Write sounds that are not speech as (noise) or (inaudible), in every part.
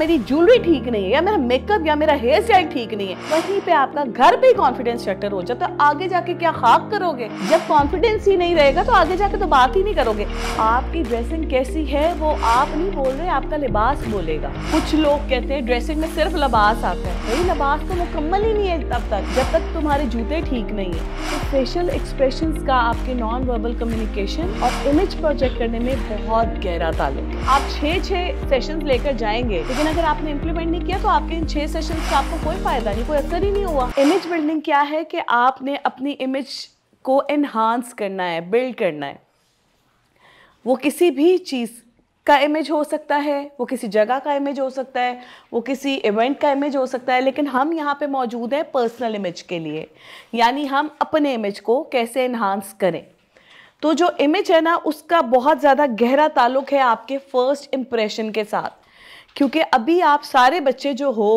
मेरी ज्वेलरी ठीक नहीं है या मेरा मेकअप या मेरा हेयर स्टाइल ठीक नहीं है वहीं पे आपका घर पे कॉन्फिडेंस शटर हो जाता तो है आगे जाके क्या खाक करोगे जब कॉन्फिडेंस ही नहीं रहेगा तो आगे जाके तो बात ही नहीं करोगे आपकी ड्रेसिंग कैसी है वो आप नहीं बोल रहे आपका लिबास बोलेगा कुछ लोग कहते हैं ड्रेसिंग में सिर्फ लिबास आता है वही लिबास तो मुकम्मल ही नहीं है तब तक जब तक तुम्हारे जूते ठीक नहीं है तो फेशियल एक्सप्रेशन का आपके नॉन वर्बल कम्युनिकेशन और इमेज प्रोजेक्ट करने में बहुत गहरा ताल्लुक आप छह छह सेशन लेकर जाएंगे लेकिन अगर आपने इम्प्लीमेंट नहीं किया तो आपके इन छह सेशन का आपको कोई फायदा नहीं कोई असर ही नहीं हुआ इमेज बिल्डिंग क्या है कि आपने अपनी इमेज को एनहांस करना है बिल्ड करना है वो किसी भी चीज़ का इमेज हो सकता है वो किसी जगह का इमेज हो सकता है वो किसी इवेंट का इमेज हो सकता है लेकिन हम यहाँ पे मौजूद हैं पर्सनल इमेज के लिए यानी हम अपने इमेज को कैसे इन्हांस करें तो जो इमेज है ना उसका बहुत ज़्यादा गहरा ताल्लुक है आपके फर्स्ट इम्प्रेशन के साथ क्योंकि अभी आप सारे बच्चे जो हो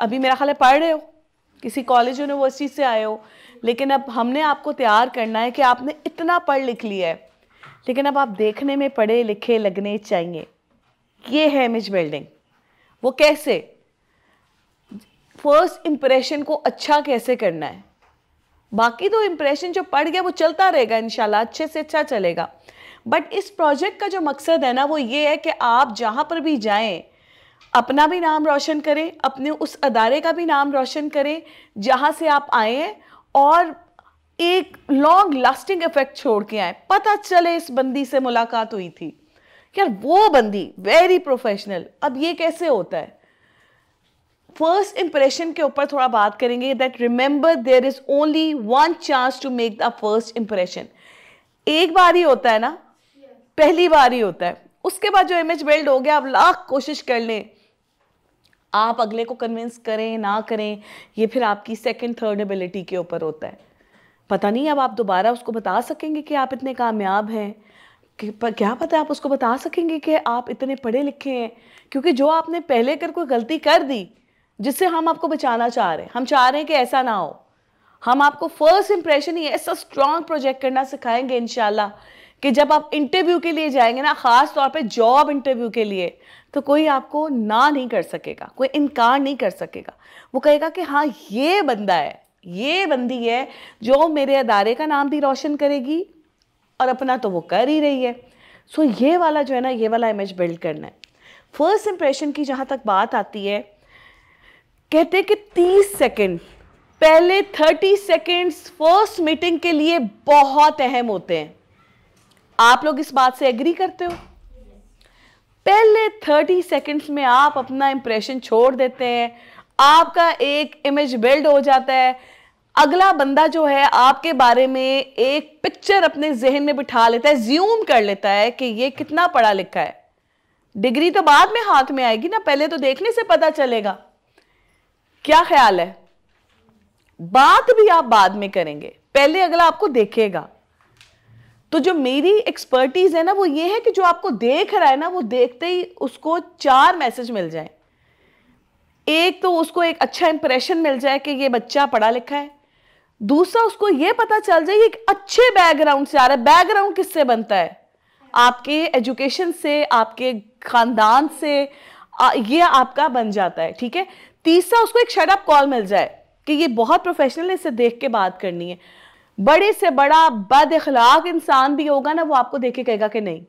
अभी मेरा ख्याल है पढ़ रहे हो किसी कॉलेज यूनिवर्सिटी से आए हो लेकिन अब हमने आपको तैयार करना है कि आपने इतना पढ़ लिख लिया है लेकिन अब आप देखने में पढ़े लिखे लगने चाहिए ये है इमेज बिल्डिंग वो कैसे फर्स्ट इम्प्रेशन को अच्छा कैसे करना है बाकी तो इम्प्रेशन जो पड़ गया वो चलता रहेगा इन अच्छे से अच्छा चलेगा बट इस प्रोजेक्ट का जो मकसद है ना वो ये है कि आप जहाँ पर भी जाएं अपना भी नाम रोशन करें अपने उस अदारे का भी नाम रोशन करें जहाँ से आप आए हैं और एक लॉन्ग लास्टिंग इफेक्ट छोड़ के आए पता चले इस बंदी से मुलाकात हुई थी यार वो बंदी वेरी प्रोफेशनल अब ये कैसे होता है फर्स्ट इंप्रेशन के ऊपर थोड़ा बात करेंगे that remember there is only one chance to make the first impression एक बार ही होता है ना पहली बार ही होता है उसके बाद जो इमेज बिल्ड हो गया आप लाख कोशिश कर लें आप अगले को कन्विंस करें ना करें ये फिर आपकी सेकंड थर्ड एबिलिटी के ऊपर होता है पता नहीं अब आप दोबारा उसको बता सकेंगे कि आप इतने कामयाब हैं कि क्या पता आप उसको बता सकेंगे कि आप इतने पढ़े लिखे हैं क्योंकि जो आपने पहले कर कोई गलती कर दी जिससे हम आपको बचाना चाह रहे हैं हम चाह रहे हैं कि ऐसा ना हो हम आपको फर्स्ट इंप्रेशन ही ऐसा स्ट्रॉन्ग प्रोजेक्ट करना सिखाएंगे इनशाला कि जब आप इंटरव्यू के लिए जाएंगे ना ख़ास तौर पे जॉब इंटरव्यू के लिए तो कोई आपको ना नहीं कर सकेगा कोई इनकार नहीं कर सकेगा वो कहेगा कि हाँ ये बंदा है ये बंदी है जो मेरे अदारे का नाम भी रोशन करेगी और अपना तो वो कर ही रही है सो ये वाला जो है ना ये वाला इमेज बिल्ड करना है फर्स्ट इंप्रेशन की जहाँ तक बात आती है कहते हैं कि तीस सेकेंड पहले थर्टी सेकेंड्स फर्स्ट मीटिंग के लिए बहुत अहम होते हैं आप लोग इस बात से एग्री करते हो पहले थर्टी सेकेंड्स में आप अपना इंप्रेशन छोड़ देते हैं आपका एक इमेज बिल्ड हो जाता है अगला बंदा जो है आपके बारे में एक पिक्चर अपने जहन में बिठा लेता है ज्यूम कर लेता है कि ये कितना पढ़ा लिखा है डिग्री तो बाद में हाथ में आएगी ना पहले तो देखने से पता चलेगा क्या ख्याल है बात भी आप बाद में करेंगे पहले अगला आपको देखेगा तो जो मेरी एक्सपर्टीज है ना वो ये है कि जो आपको देख रहा है ना वो देखते ही उसको चार मैसेज मिल जाए एक तो उसको एक अच्छा इंप्रेशन मिल जाए कि ये बच्चा पढ़ा लिखा है दूसरा उसको ये पता चल जाए एक अच्छे बैकग्राउंड से आ रहा है बैकग्राउंड किससे बनता है आपके एजुकेशन से आपके खानदान से ये आपका बन जाता है ठीक है तीसरा उसको एक शटअप कॉल मिल जाए कि ये बहुत प्रोफेशनल है इसे देख के बात करनी है बड़े से बड़ा बद अखलाक इंसान भी होगा ना वो आपको देखे कहेगा कि नहीं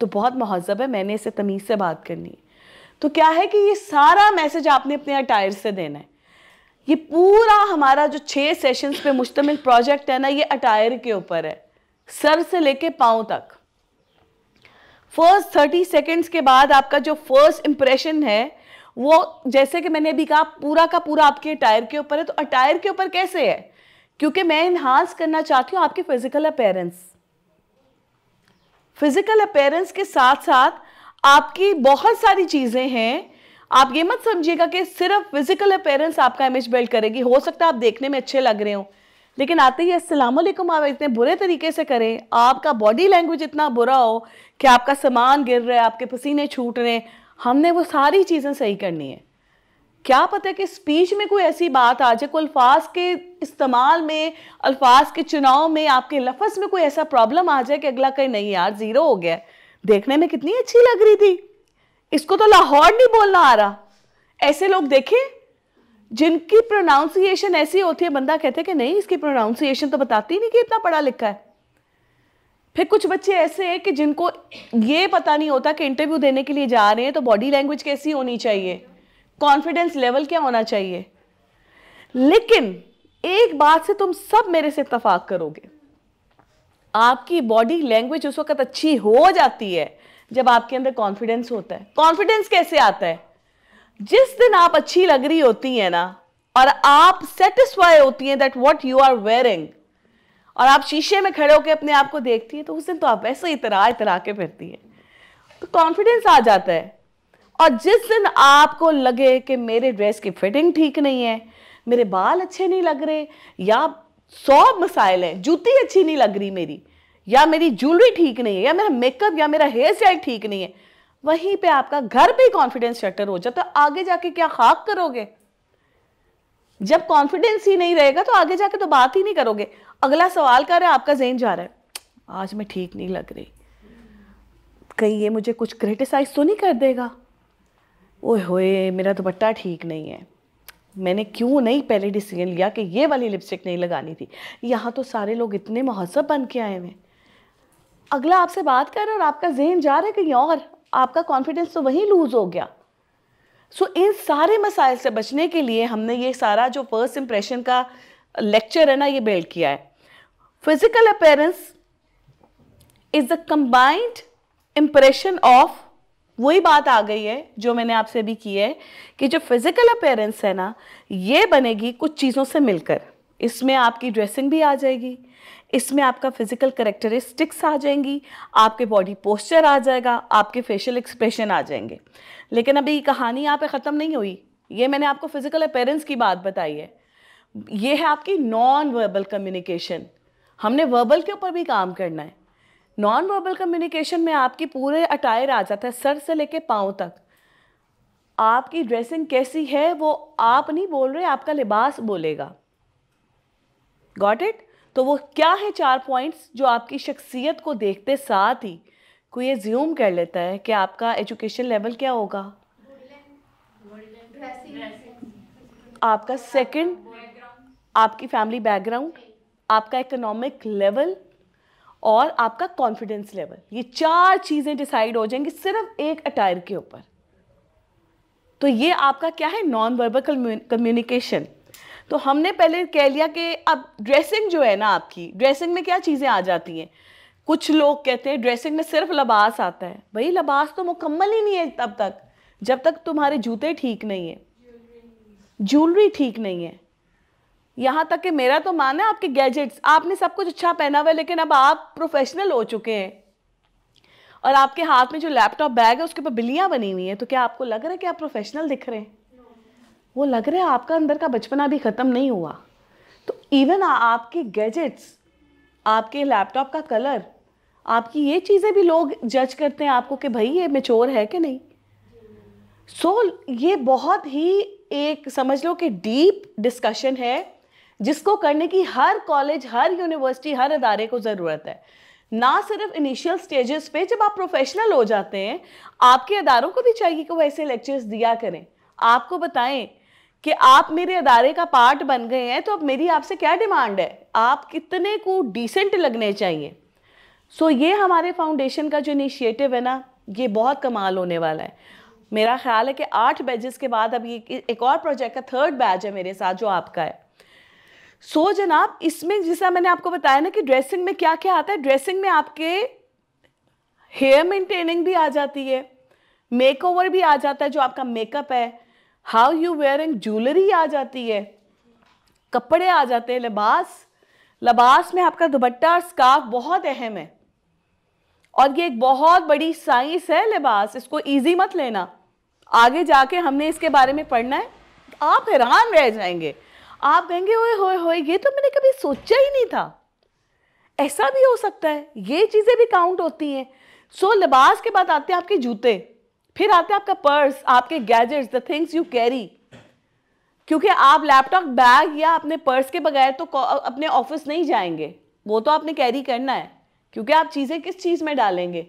तो बहुत महजब है मैंने इसे तमीज़ से बात करनी है तो क्या है कि ये सारा मैसेज आपने अपने अटायर से देना है ये पूरा हमारा जो छः सेशंस पे मुश्तमिल प्रोजेक्ट है ना ये अटायर के ऊपर है सर से लेके पाँव तक फर्स्ट थर्टी सेकेंड्स के बाद आपका जो फर्स्ट इंप्रेशन है वो जैसे कि मैंने अभी कहा पूरा का पूरा आपके अटायर के ऊपर है तो अटायर के ऊपर कैसे है क्योंकि मैं इन्हांस करना चाहती हूँ आपकी फिजिकल अपेयरेंस फिजिकल अपेयरेंस के साथ साथ आपकी बहुत सारी चीज़ें हैं आप ये मत समझिएगा कि सिर्फ फिजिकल अपेयरेंस आपका इमेज बिल्ड करेगी हो सकता है आप देखने में अच्छे लग रहे हो लेकिन आते ही अस्सलाम आप इतने बुरे तरीके से करें आपका बॉडी लैंग्वेज इतना बुरा हो कि आपका सामान गिर रहा है आपके पसीने छूट रहे हैं हमने वो सारी चीज़ें सही करनी है क्या पता है कि स्पीच में कोई ऐसी बात आ जाए कोई अल्फाज के इस्तेमाल में अल्फाज के चुनाव में आपके लफ्ज़ में कोई ऐसा प्रॉब्लम आ जाए कि अगला कहीं नहीं यार ज़ीरो हो गया देखने में कितनी अच्छी लग रही थी इसको तो लाहौर नहीं बोलना आ रहा ऐसे लोग देखें जिनकी प्रोनाउंसिएशन ऐसी होती है बंदा कहते कि नहीं इसकी प्रोनाउंसिएशन तो बताती नहीं कि इतना पढ़ा लिखा है फिर कुछ बच्चे ऐसे हैं कि जिनको ये पता नहीं होता कि इंटरव्यू देने के लिए जा रहे हैं तो बॉडी लैंग्वेज कैसी होनी चाहिए कॉन्फिडेंस लेवल क्या होना चाहिए लेकिन एक बात से तुम सब मेरे से इतफाक करोगे आपकी बॉडी लैंग्वेज उस वक्त अच्छी हो जाती है जब आपके अंदर कॉन्फिडेंस होता है कॉन्फिडेंस कैसे आता है जिस दिन आप अच्छी लग रही होती है ना और आप सेटिस्फाई होती हैं that what you are wearing और आप शीशे में खड़े होकर अपने आप को देखती है तो उस दिन तो आप वैसे ही इतरा इतरा के फिरती है तो कॉन्फिडेंस आ जाता है और जिस दिन आपको लगे कि मेरे ड्रेस की फिटिंग ठीक नहीं है मेरे बाल अच्छे नहीं लग रहे या सौ मसाइल हैं जूती अच्छी नहीं लग रही मेरी या मेरी ज्वेलरी ठीक नहीं है या मेरा मेकअप या मेरा हेयर स्टाइल ठीक नहीं है वहीं पे आपका घर पे कॉन्फिडेंस शटर हो जाता तो है आगे जाके क्या खाक करोगे जब कॉन्फिडेंस ही नहीं रहेगा तो आगे जाके तो बात ही नहीं करोगे अगला सवाल कर रहे आपका जेन जा रहा है आज मैं ठीक नहीं लग रही कहीं ये मुझे कुछ क्रिटिसाइज तो नहीं कर देगा ओह होए मेरा दुपट्टा ठीक नहीं है मैंने क्यों नहीं पहले डिसीजन लिया कि ये वाली लिपस्टिक नहीं लगानी थी यहाँ तो सारे लोग इतने महसब बन के आए हुए अगला आपसे बात कर रहा है और आपका जहन जा रहा है कहीं और आपका कॉन्फिडेंस तो वहीं लूज़ हो गया सो so, इन सारे मसाइल से बचने के लिए हमने ये सारा जो फर्स्ट इम्प्रेशन का लेक्चर है ना ये बिल्ड किया है physical appearance is the combined impression of वही बात आ गई है जो मैंने आपसे भी की है कि जो फिज़िकल अपेयरेंस है ना ये बनेगी कुछ चीज़ों से मिलकर इसमें आपकी ड्रेसिंग भी आ जाएगी इसमें आपका फिजिकल करेक्टरिस्टिक्स आ जाएंगी आपके बॉडी पोस्चर आ जाएगा आपके फेशियल एक्सप्रेशन आ जाएंगे लेकिन अभी कहानी यहाँ पे ख़त्म नहीं हुई ये मैंने आपको फिज़िकल अपेयरेंस की बात बताई है ये है आपकी नॉन वर्बल कम्युनिकेशन हमने वर्बल के ऊपर भी काम करना है नॉन वर्बल कम्युनिकेशन में आपकी पूरे अटायर आ जाता है सर से लेके पाँव तक आपकी ड्रेसिंग कैसी है वो आप नहीं बोल रहे आपका लिबास बोलेगा गॉट इट तो वो क्या है चार पॉइंट्स जो आपकी शख्सियत को देखते साथ ही कोई ये ज्यूम कर लेता है कि आपका एजुकेशन लेवल क्या होगा आपका सेकंड आपकी फैमिली बैकग्राउंड आपका इकोनॉमिक लेवल और आपका कॉन्फिडेंस लेवल ये चार चीज़ें डिसाइड हो जाएंगी सिर्फ एक अटायर के ऊपर तो ये आपका क्या है नॉन वर्बल कम्युनिकेशन तो हमने पहले कह लिया कि अब ड्रेसिंग जो है ना आपकी ड्रेसिंग में क्या चीज़ें आ जाती हैं कुछ लोग कहते हैं ड्रेसिंग में सिर्फ लबास आता है भाई लबास तो मुकम्मल ही नहीं है तब तक जब तक तुम्हारे जूते ठीक नहीं है ज्वेलरी ठीक नहीं है यहाँ तक कि मेरा तो माना है आपके गैजेट्स आपने सब कुछ अच्छा पहना हुआ है लेकिन अब आप प्रोफेशनल हो चुके हैं और आपके हाथ में जो लैपटॉप बैग है उसके ऊपर बिल्लियाँ बनी हुई हैं तो क्या आपको लग रहा है कि आप प्रोफेशनल दिख रहे हैं वो लग रहा है आपका अंदर का बचपना भी ख़त्म नहीं हुआ तो इवन आपके गैजेट्स आपके लैपटॉप का कलर आपकी ये चीज़ें भी लोग जज करते हैं आपको कि भाई ये मेचोर है कि नहीं सो so, ये बहुत ही एक समझ लो कि डीप डिस्कशन है जिसको करने की हर कॉलेज हर यूनिवर्सिटी हर अदारे को ज़रूरत है ना सिर्फ इनिशियल स्टेजेस पे जब आप प्रोफेशनल हो जाते हैं आपके अदारों को भी चाहिए कि वो ऐसे लेक्चर्स दिया करें आपको बताएं कि आप मेरे अदारे का पार्ट बन गए हैं तो अब मेरी आपसे क्या डिमांड है आप कितने को डिसेंट लगने चाहिए सो so, ये हमारे फाउंडेशन का जो इनिशिएटिव है ना ये बहुत कमाल होने वाला है मेरा ख्याल है कि आठ बैजेस के बाद अब ये एक और प्रोजेक्ट का थर्ड बैच है मेरे साथ जो आपका है सो so, जनाब इसमें जैसा मैंने आपको बताया ना कि ड्रेसिंग में क्या क्या आता है ड्रेसिंग में आपके हेयर मेंटेनिंग भी आ जाती है मेकओवर भी आ जाता है जो आपका मेकअप है हाउ यू वेयरिंग ज्वेलरी आ जाती है कपड़े आ जाते हैं लिबास लिबास में आपका दुपट्टा और स्कार्फ बहुत अहम है और ये एक बहुत बड़ी साइंस है लिबास इसको ईजी मत लेना आगे जाके हमने इसके बारे में पढ़ना है आप हैरान रह जाएंगे आप कहेंगे ओए होए होए ये तो मैंने कभी सोचा ही नहीं था ऐसा भी हो सकता है ये चीज़ें भी काउंट होती हैं सो so, लिबास के बाद आते हैं आपके जूते फिर आते हैं आपका पर्स आपके gadgets the things you carry क्योंकि आप लैपटॉप बैग या अपने पर्स के बगैर तो अपने ऑफिस नहीं जाएंगे वो तो आपने कैरी करना है क्योंकि आप चीज़ें किस चीज़ में डालेंगे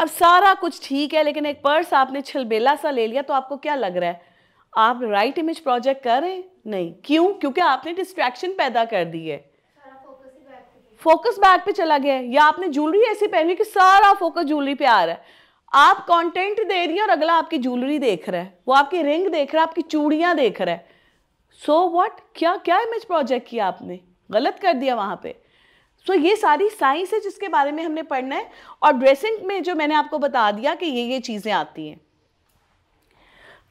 अब सारा कुछ ठीक है लेकिन एक पर्स आपने छलबेला सा ले लिया तो आपको क्या लग रहा है आप राइट इमेज प्रोजेक्ट कर रहे हैं नहीं क्यों क्योंकि आपने डिस्ट्रैक्शन पैदा कर दी है फोकस बैग पे चला गया है या आपने ज्वेलरी ऐसी पहनी कि सारा फोकस ज्वेलरी पे आ रहा है आप कंटेंट दे रही हैं और अगला आपकी ज्वेलरी देख रहा है वो आपकी रिंग देख रहा है आपकी चूड़ियां देख रहा है सो so वॉट क्या क्या इमेज प्रोजेक्ट किया आपने गलत कर दिया वहां पे सो so, ये सारी साइंस है जिसके बारे में हमने पढ़ना है और ड्रेसिंग में जो मैंने आपको बता दिया कि ये ये चीज़ें आती हैं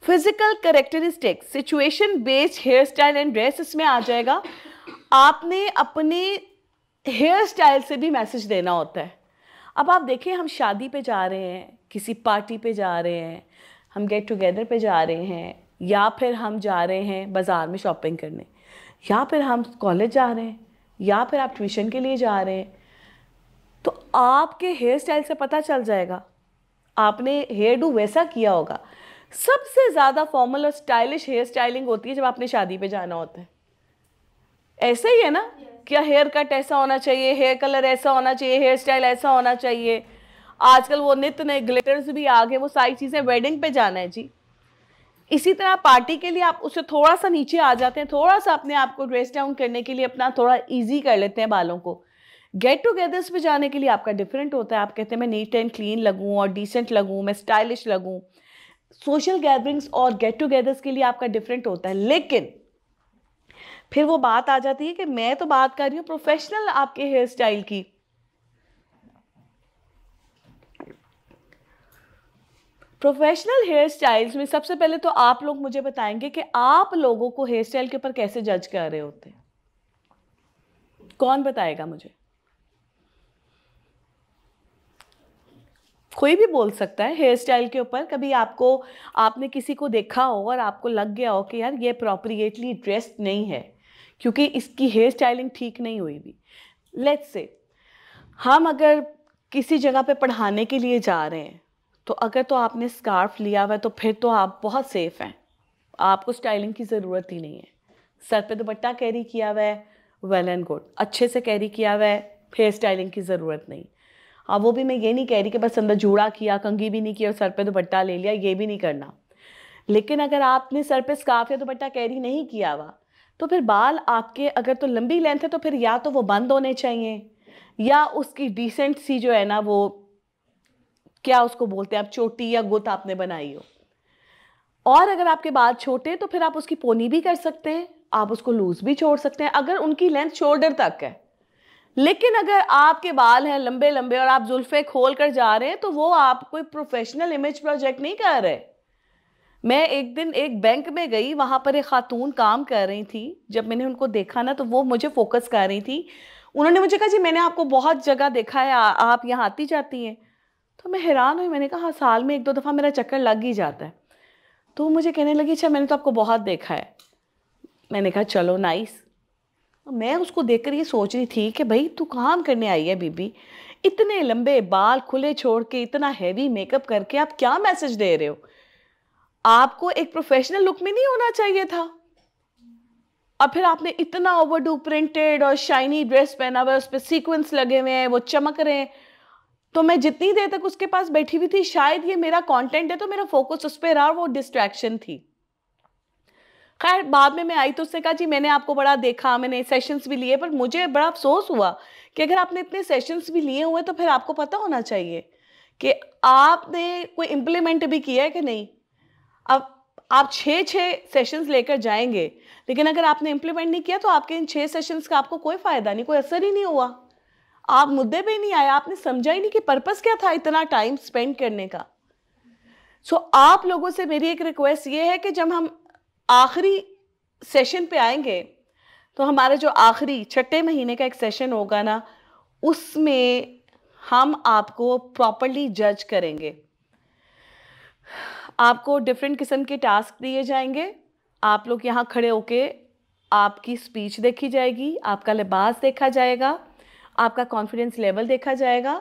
physical characteristic situation based hair style and dress इसमें आ जाएगा आपने अपने हेयर स्टाइल से भी मैसेज देना होता है अब आप देखें हम शादी पे जा रहे हैं किसी पार्टी पे जा रहे हैं हम गेट टुगेदर पे जा रहे हैं या फिर हम जा रहे हैं बाज़ार में शॉपिंग करने या फिर हम कॉलेज जा रहे हैं या फिर आप ट्यूशन के लिए जा रहे हैं तो आपके हेयर स्टाइल से पता चल जाएगा आपने हेयर डू वैसा किया होगा सबसे ज़्यादा फॉर्मल और स्टाइलिश हेयर स्टाइलिंग होती है जब आपने शादी पे जाना होता है ऐसा ही है ना क्या हेयर कट ऐसा होना चाहिए हेयर कलर ऐसा होना चाहिए हेयर स्टाइल ऐसा होना चाहिए आजकल वो नित्य नए ग्लिटर्स भी आ गए वो सारी चीज़ें वेडिंग पे जाना है जी इसी तरह पार्टी के लिए आप उसे थोड़ा सा नीचे आ जाते हैं थोड़ा सा अपने आप को ड्रेस डाउन करने के लिए अपना थोड़ा ईजी कर लेते हैं बालों को गेट टुगेदर्स पे जाने के लिए आपका डिफरेंट होता है आप कहते हैं मैं नीट एंड क्लीन लगूँ और डिसेंट लगूँ मैं स्टाइलिश लगूँ सोशल गैदरिंग्स और गेट टुगेदर्स के लिए आपका डिफरेंट होता है लेकिन फिर वो बात आ जाती है कि मैं तो बात कर रही हूं प्रोफेशनल आपके हेयर स्टाइल की प्रोफेशनल हेयर स्टाइल्स में सबसे पहले तो आप लोग मुझे बताएंगे कि आप लोगों को हेयर स्टाइल के ऊपर कैसे जज कर रहे होते हैं कौन बताएगा मुझे कोई भी बोल सकता है हेयर स्टाइल के ऊपर कभी आपको आपने किसी को देखा हो और आपको लग गया हो कि यार ये अप्रोप्रिएटली ड्रेस्ड नहीं है क्योंकि इसकी हेयर स्टाइलिंग ठीक नहीं हुई भी लेट्स से हम अगर किसी जगह पे पढ़ाने के लिए जा रहे हैं तो अगर तो आपने स्कार्फ लिया हुआ है तो फिर तो आप बहुत सेफ़ हैं आपको स्टाइलिंग की ज़रूरत ही नहीं है सर पे दुपट्टा कैरी किया हुआ है वेल एंड गुड अच्छे से कैरी किया हुआ है हेयर स्टाइलिंग की ज़रूरत नहीं अब हाँ, वो भी मैं ये नहीं कह रही कि बस अंदर जूड़ा किया कंगी भी नहीं किया और सर पे दुपट्टा ले लिया ये भी नहीं करना लेकिन अगर आपने सर पे स्काफ या दुपट्टा कैरी नहीं किया हुआ तो फिर बाल आपके अगर तो लंबी लेंथ है तो फिर या तो वो बंद होने चाहिए या उसकी डिसेंट सी जो है ना वो क्या उसको बोलते हैं आप चोटी या गुत आपने बनाई हो और अगर आपके बाल छोटे तो फिर आप उसकी पोनी भी कर सकते हैं आप उसको लूज़ भी छोड़ सकते हैं अगर उनकी लेंथ शोल्डर तक है लेकिन अगर आपके बाल हैं लंबे लंबे और आप जुल्फ़े खोल कर जा रहे हैं तो वो आप कोई प्रोफेशनल इमेज प्रोजेक्ट नहीं कर रहे मैं एक दिन एक बैंक में गई वहाँ पर एक ख़ातून काम कर रही थी जब मैंने उनको देखा ना तो वो मुझे फोकस कर रही थी उन्होंने मुझे कहा जी मैंने आपको बहुत जगह देखा है आप यहाँ आती जाती हैं तो मैं हैरान हुई मैंने कहा हाँ, साल में एक दो दफ़ा मेरा चक्कर लग ही जाता है तो मुझे कहने लगी अच्छा मैंने तो आपको बहुत देखा है मैंने कहा चलो नाइस तो मैं उसको देखकर ये सोच रही थी कि भाई तू काम करने आई है बीबी इतने लंबे बाल खुले छोड़ के इतना हैवी मेकअप करके आप क्या मैसेज दे रहे हो आपको एक प्रोफेशनल लुक में नहीं होना चाहिए था और फिर आपने इतना ओवर डू प्रिंटेड और शाइनी ड्रेस पहना हुआ है उस पर सीक्वेंस लगे हुए हैं वो चमक रहे हैं तो मैं जितनी देर तक उसके पास बैठी हुई थी शायद ये मेरा कंटेंट है तो मेरा फोकस उस पर रहा वो डिस्ट्रैक्शन थी खैर बाद में मैं आई तो उसने कहा जी मैंने आपको बड़ा देखा मैंने सेशंस भी लिए पर मुझे बड़ा अफसोस हुआ कि अगर आपने इतने सेशंस भी लिए हुए तो फिर आपको पता होना चाहिए कि आपने कोई इम्प्लीमेंट भी किया है कि नहीं अब आप छः छः सेशंस लेकर जाएंगे लेकिन अगर आपने इम्प्लीमेंट नहीं किया तो आपके इन छः सेशंस का आपको कोई फ़ायदा नहीं कोई असर ही नहीं हुआ आप मुद्दे पे ही नहीं आया आपने समझा ही नहीं कि पर्पस क्या था इतना टाइम स्पेंड करने का सो so, आप लोगों से मेरी एक रिक्वेस्ट ये है कि जब हम आखिरी सेशन पे आएंगे तो हमारा जो आखिरी छठे महीने का एक सेशन होगा ना उसमें हम आपको प्रॉपरली जज करेंगे आपको डिफरेंट किस्म के टास्क दिए जाएंगे आप लोग यहाँ खड़े होके आपकी स्पीच देखी जाएगी आपका लिबास देखा जाएगा आपका कॉन्फिडेंस लेवल देखा जाएगा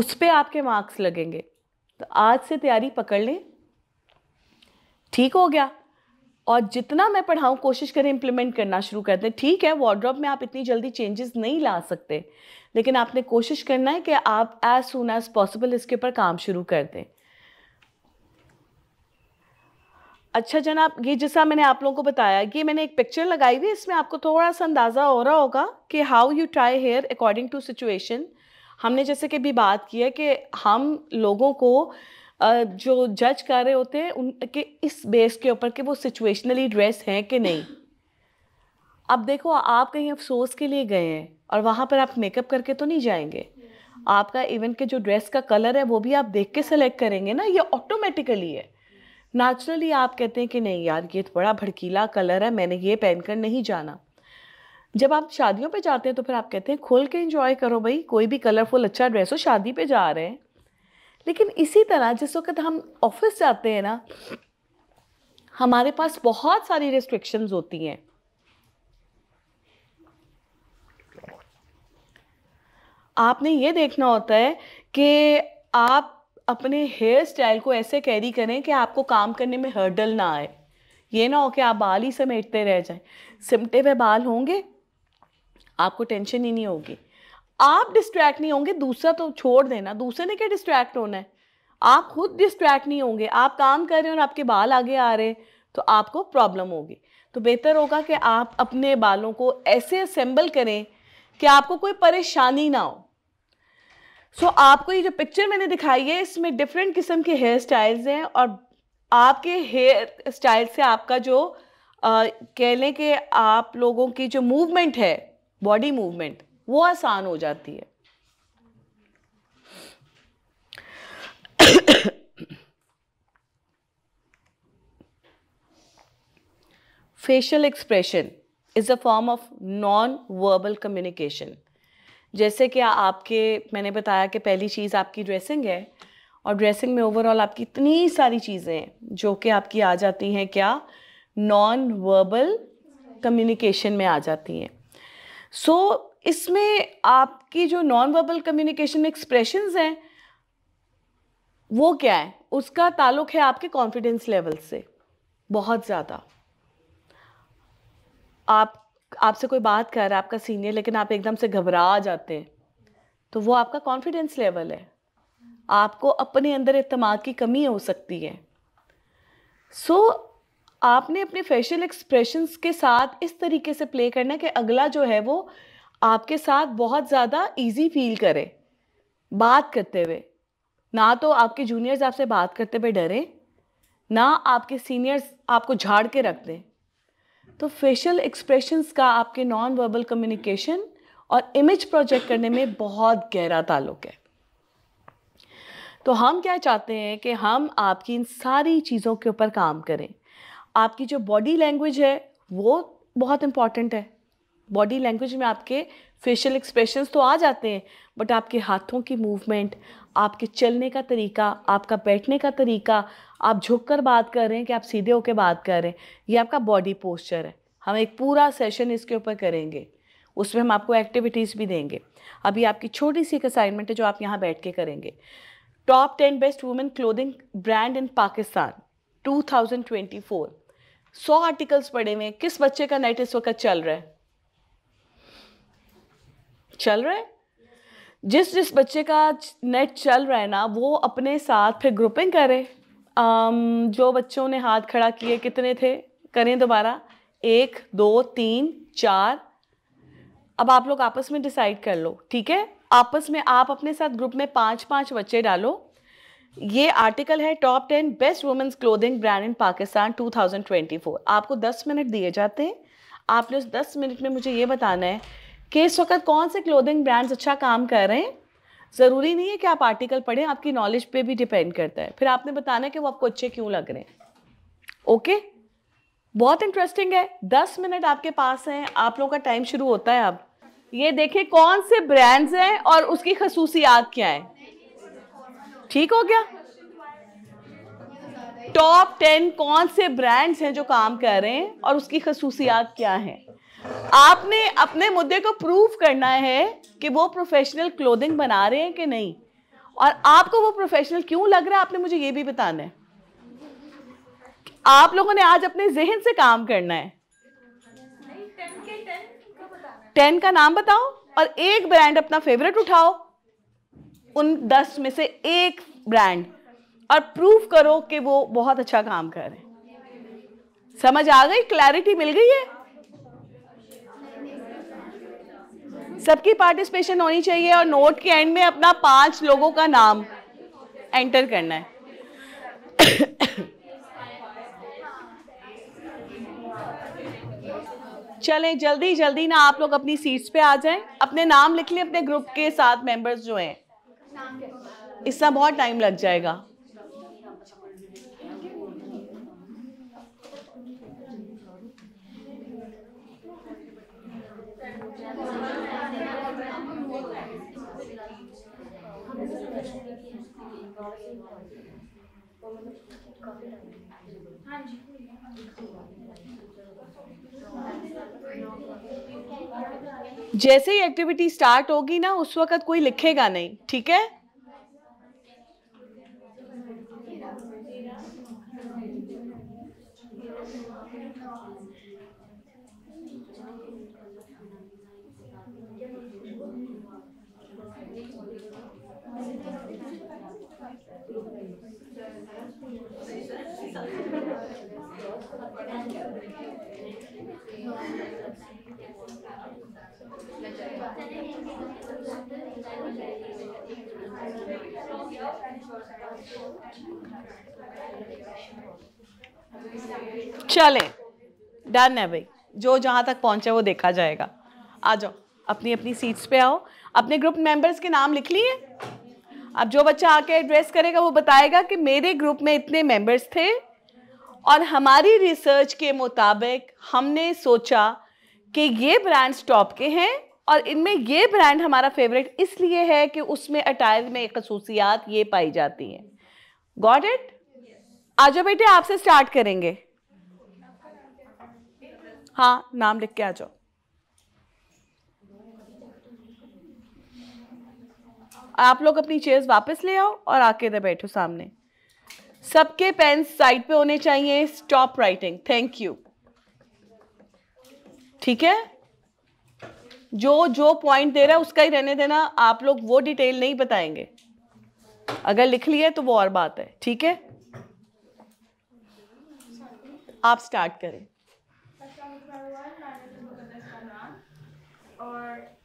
उस पर आपके मार्क्स लगेंगे तो आज से तैयारी पकड़ लें ठीक हो गया और जितना मैं पढ़ाऊँ कोशिश करें इम्प्लीमेंट करना शुरू कर दें ठीक है वार्ड्रॉप में आप इतनी जल्दी चेंजेस नहीं ला सकते लेकिन आपने कोशिश करना है कि आप एज सुन एज पॉसिबल इसके ऊपर काम शुरू कर दें अच्छा जनाब ये जैसा मैंने आप लोगों को बताया कि मैंने एक पिक्चर लगाई हुई इसमें आपको थोड़ा सा अंदाज़ा हो रहा होगा कि how you try hair according to situation हमने जैसे कि भी बात की है कि हम लोगों को जो जज कर रहे होते हैं उनके इस बेस के ऊपर कि वो सिचुएशनली ड्रेस हैं कि नहीं अब देखो आप कहीं अफसोस के लिए गए हैं और वहाँ पर आप मेकअप करके तो नहीं जाएंगे आपका इवन के जो ड्रेस का कलर है वो भी आप देख के सेलेक्ट करेंगे ना ये ऑटोमेटिकली है नेचुरली आप कहते हैं कि नहीं यार ये तो बड़ा भड़कीला कलर है मैंने ये पहनकर नहीं जाना जब आप शादियों पे जाते हैं तो फिर आप कहते हैं खोल के इंजॉय करो भाई कोई भी कलरफुल अच्छा ड्रेस हो शादी पे जा रहे हैं लेकिन इसी तरह जिस वक्त हम ऑफिस जाते हैं ना हमारे पास बहुत सारी रिस्ट्रिक्शंस होती हैं आपने ये देखना होता है कि आप अपने हेयर स्टाइल को ऐसे कैरी करें कि आपको काम करने में हर्डल ना आए ये ना हो कि आप बाल ही समेटते रह जाएं सिमटे हुए बाल होंगे आपको टेंशन ही नहीं होगी आप डिस्ट्रैक्ट नहीं होंगे दूसरा तो छोड़ देना दूसरे ने क्या डिस्ट्रैक्ट होना है आप खुद डिस्ट्रैक्ट नहीं होंगे आप काम कर रहे हैं और आपके बाल आगे आ रहे हैं तो आपको प्रॉब्लम होगी तो बेहतर होगा कि आप अपने बालों को ऐसे असेंबल करें कि आपको कोई परेशानी ना हो सो so, आपको ये जो पिक्चर मैंने दिखाई है इसमें डिफरेंट किस्म के हेयर स्टाइल्स हैं और आपके हेयर स्टाइल से आपका जो कह लें कि आप लोगों की जो मूवमेंट है बॉडी मूवमेंट वो आसान हो जाती है facial expression is a form of non verbal communication जैसे कि आपके मैंने बताया कि पहली चीज़ आपकी ड्रेसिंग है और ड्रेसिंग में ओवरऑल आपकी इतनी सारी चीज़ें हैं जो कि आपकी आ जाती हैं क्या नॉन वर्बल कम्युनिकेशन में आ जाती हैं सो so, इसमें आपकी जो नॉन वर्बल कम्युनिकेशन एक्सप्रेशन हैं वो क्या है उसका ताल्लुक है आपके कॉन्फिडेंस लेवल से बहुत ज़्यादा आप आपसे कोई बात कर रहा है आपका सीनियर लेकिन आप एकदम से घबरा जाते हैं तो वो आपका कॉन्फिडेंस लेवल है आपको अपने अंदर अतमाद की कमी हो सकती है सो so, आपने अपने फेशियल एक्सप्रेशंस के साथ इस तरीके से प्ले करना है कि अगला जो है वो आपके साथ बहुत ज़्यादा ईजी फील करे बात करते हुए ना तो आपके जूनियर्स आपसे बात करते हुए डरें ना आपके सीनियर्स आपको झाड़ के रख दें तो फेशियल एक्सप्रेशंस का आपके नॉन वर्बल कम्युनिकेशन और इमेज प्रोजेक्ट करने में बहुत गहरा ताल्लुक है तो हम क्या चाहते हैं कि हम आपकी इन सारी चीज़ों के ऊपर काम करें आपकी जो बॉडी लैंग्वेज है वो बहुत इम्पॉर्टेंट है बॉडी लैंग्वेज में आपके फेशियल एक्सप्रेशंस तो आ जाते हैं बट आपके हाथों की मूवमेंट आपके चलने का तरीका आपका बैठने का तरीका आप झुक कर बात कर रहे हैं कि आप सीधे होकर बात कर रहे हैं ये आपका बॉडी पोस्चर है हम एक पूरा सेशन इसके ऊपर करेंगे उसमें हम आपको एक्टिविटीज़ भी देंगे अभी आपकी छोटी सी एक असाइनमेंट है जो आप यहाँ बैठ के करेंगे top ten best women clothing brand in Pakistan 2024 सौ आर्टिकल्स पढ़े हुए हैं किस बच्चे का नेट इस वक्त चल रहा है चल रहा है जिस जिस बच्चे का नेट चल रहा है ना वो अपने साथ फिर ग्रुपिंग करे um, जो बच्चों ने हाथ खड़ा किए कितने थे करें दोबारा एक दो तीन चार अब आप लोग आपस में डिसाइड कर लो ठीक है आपस में आप अपने साथ ग्रुप में पाँच पाँच बच्चे डालो ये आर्टिकल है top ten best women's clothing brand in Pakistan 2024 आपको दस मिनट दिए जाते हैं आपने उस दस मिनट में मुझे ये बताना है कि इस वक्त कौन से क्लोथिंग ब्रांड्स अच्छा काम कर रहे हैं ज़रूरी नहीं है कि आप आर्टिकल पढ़ें आपकी नॉलेज पे भी डिपेंड करता है फिर आपने बताना कि वो आपको अच्छे क्यों लग रहे हैं ओके बहुत इंटरेस्टिंग है दस मिनट आपके पास हैं आप लोगों का टाइम शुरू होता है अब ये देखें कौन से ब्रांड्स हैं और उसकी खसूसियात क्या है ठीक हो गया टॉप टेन कौन से ब्रांड्स हैं जो काम कर रहे हैं और उसकी खसूसियात क्या है आपने अपने मुद्दे को प्रूव करना है कि वो प्रोफेशनल क्लोथिंग बना रहे हैं कि नहीं और आपको वो प्रोफेशनल क्यों लग रहा है आपने मुझे ये भी बताना है आप लोगों ने आज अपने जहन से काम करना है टेन का नाम बताओ और एक ब्रांड अपना फेवरेट उठाओ उन दस में से एक ब्रांड और प्रूव करो कि वो बहुत अच्छा काम कर रहे समझ आ गई क्लैरिटी मिल गई है सबकी पार्टिसिपेशन होनी चाहिए और नोट के एंड में अपना पांच लोगों का नाम एंटर करना है चलें जल्दी जल्दी ना आप लोग अपनी सीट्स पे आ जाएं अपने नाम लिख लें अपने ग्रुप के साथ मेंबर्स जो हैं इसका बहुत टाइम लग जाएगा जैसे ही एक्टिविटी स्टार्ट होगी ना उस वक्त कोई लिखेगा नहीं ठीक है चले डन है भाई जो जहां तक पहुंचे वो देखा जाएगा आ जाओ अपनी अपनी सीट्स पे आओ अपने ग्रुप मेंबर्स के नाम लिख लिए अब जो बच्चा आके एड्रेस करेगा वो बताएगा कि मेरे ग्रुप में इतने मेंबर्स थे और हमारी रिसर्च के मुताबिक हमने सोचा कि ये ब्रांड्स टॉप के हैं और इनमें ये ब्रांड हमारा फेवरेट इसलिए है कि उसमें अटायर में खसूसियात ये पाई जाती हैं गॉड इट आ जाओ बेटे आपसे स्टार्ट करेंगे हाँ नाम लिख के आ जाओ आप लोग अपनी चेयर्स वापस ले आओ और आके इधर बैठो सामने सबके पेन साइड पे होने चाहिए स्टॉप राइटिंग थैंक यू ठीक है जो जो पॉइंट दे रहा है उसका ही रहने देना आप लोग वो डिटेल नहीं बताएंगे अगर लिख लिया तो वो और बात है ठीक है आप स्टार्ट करें और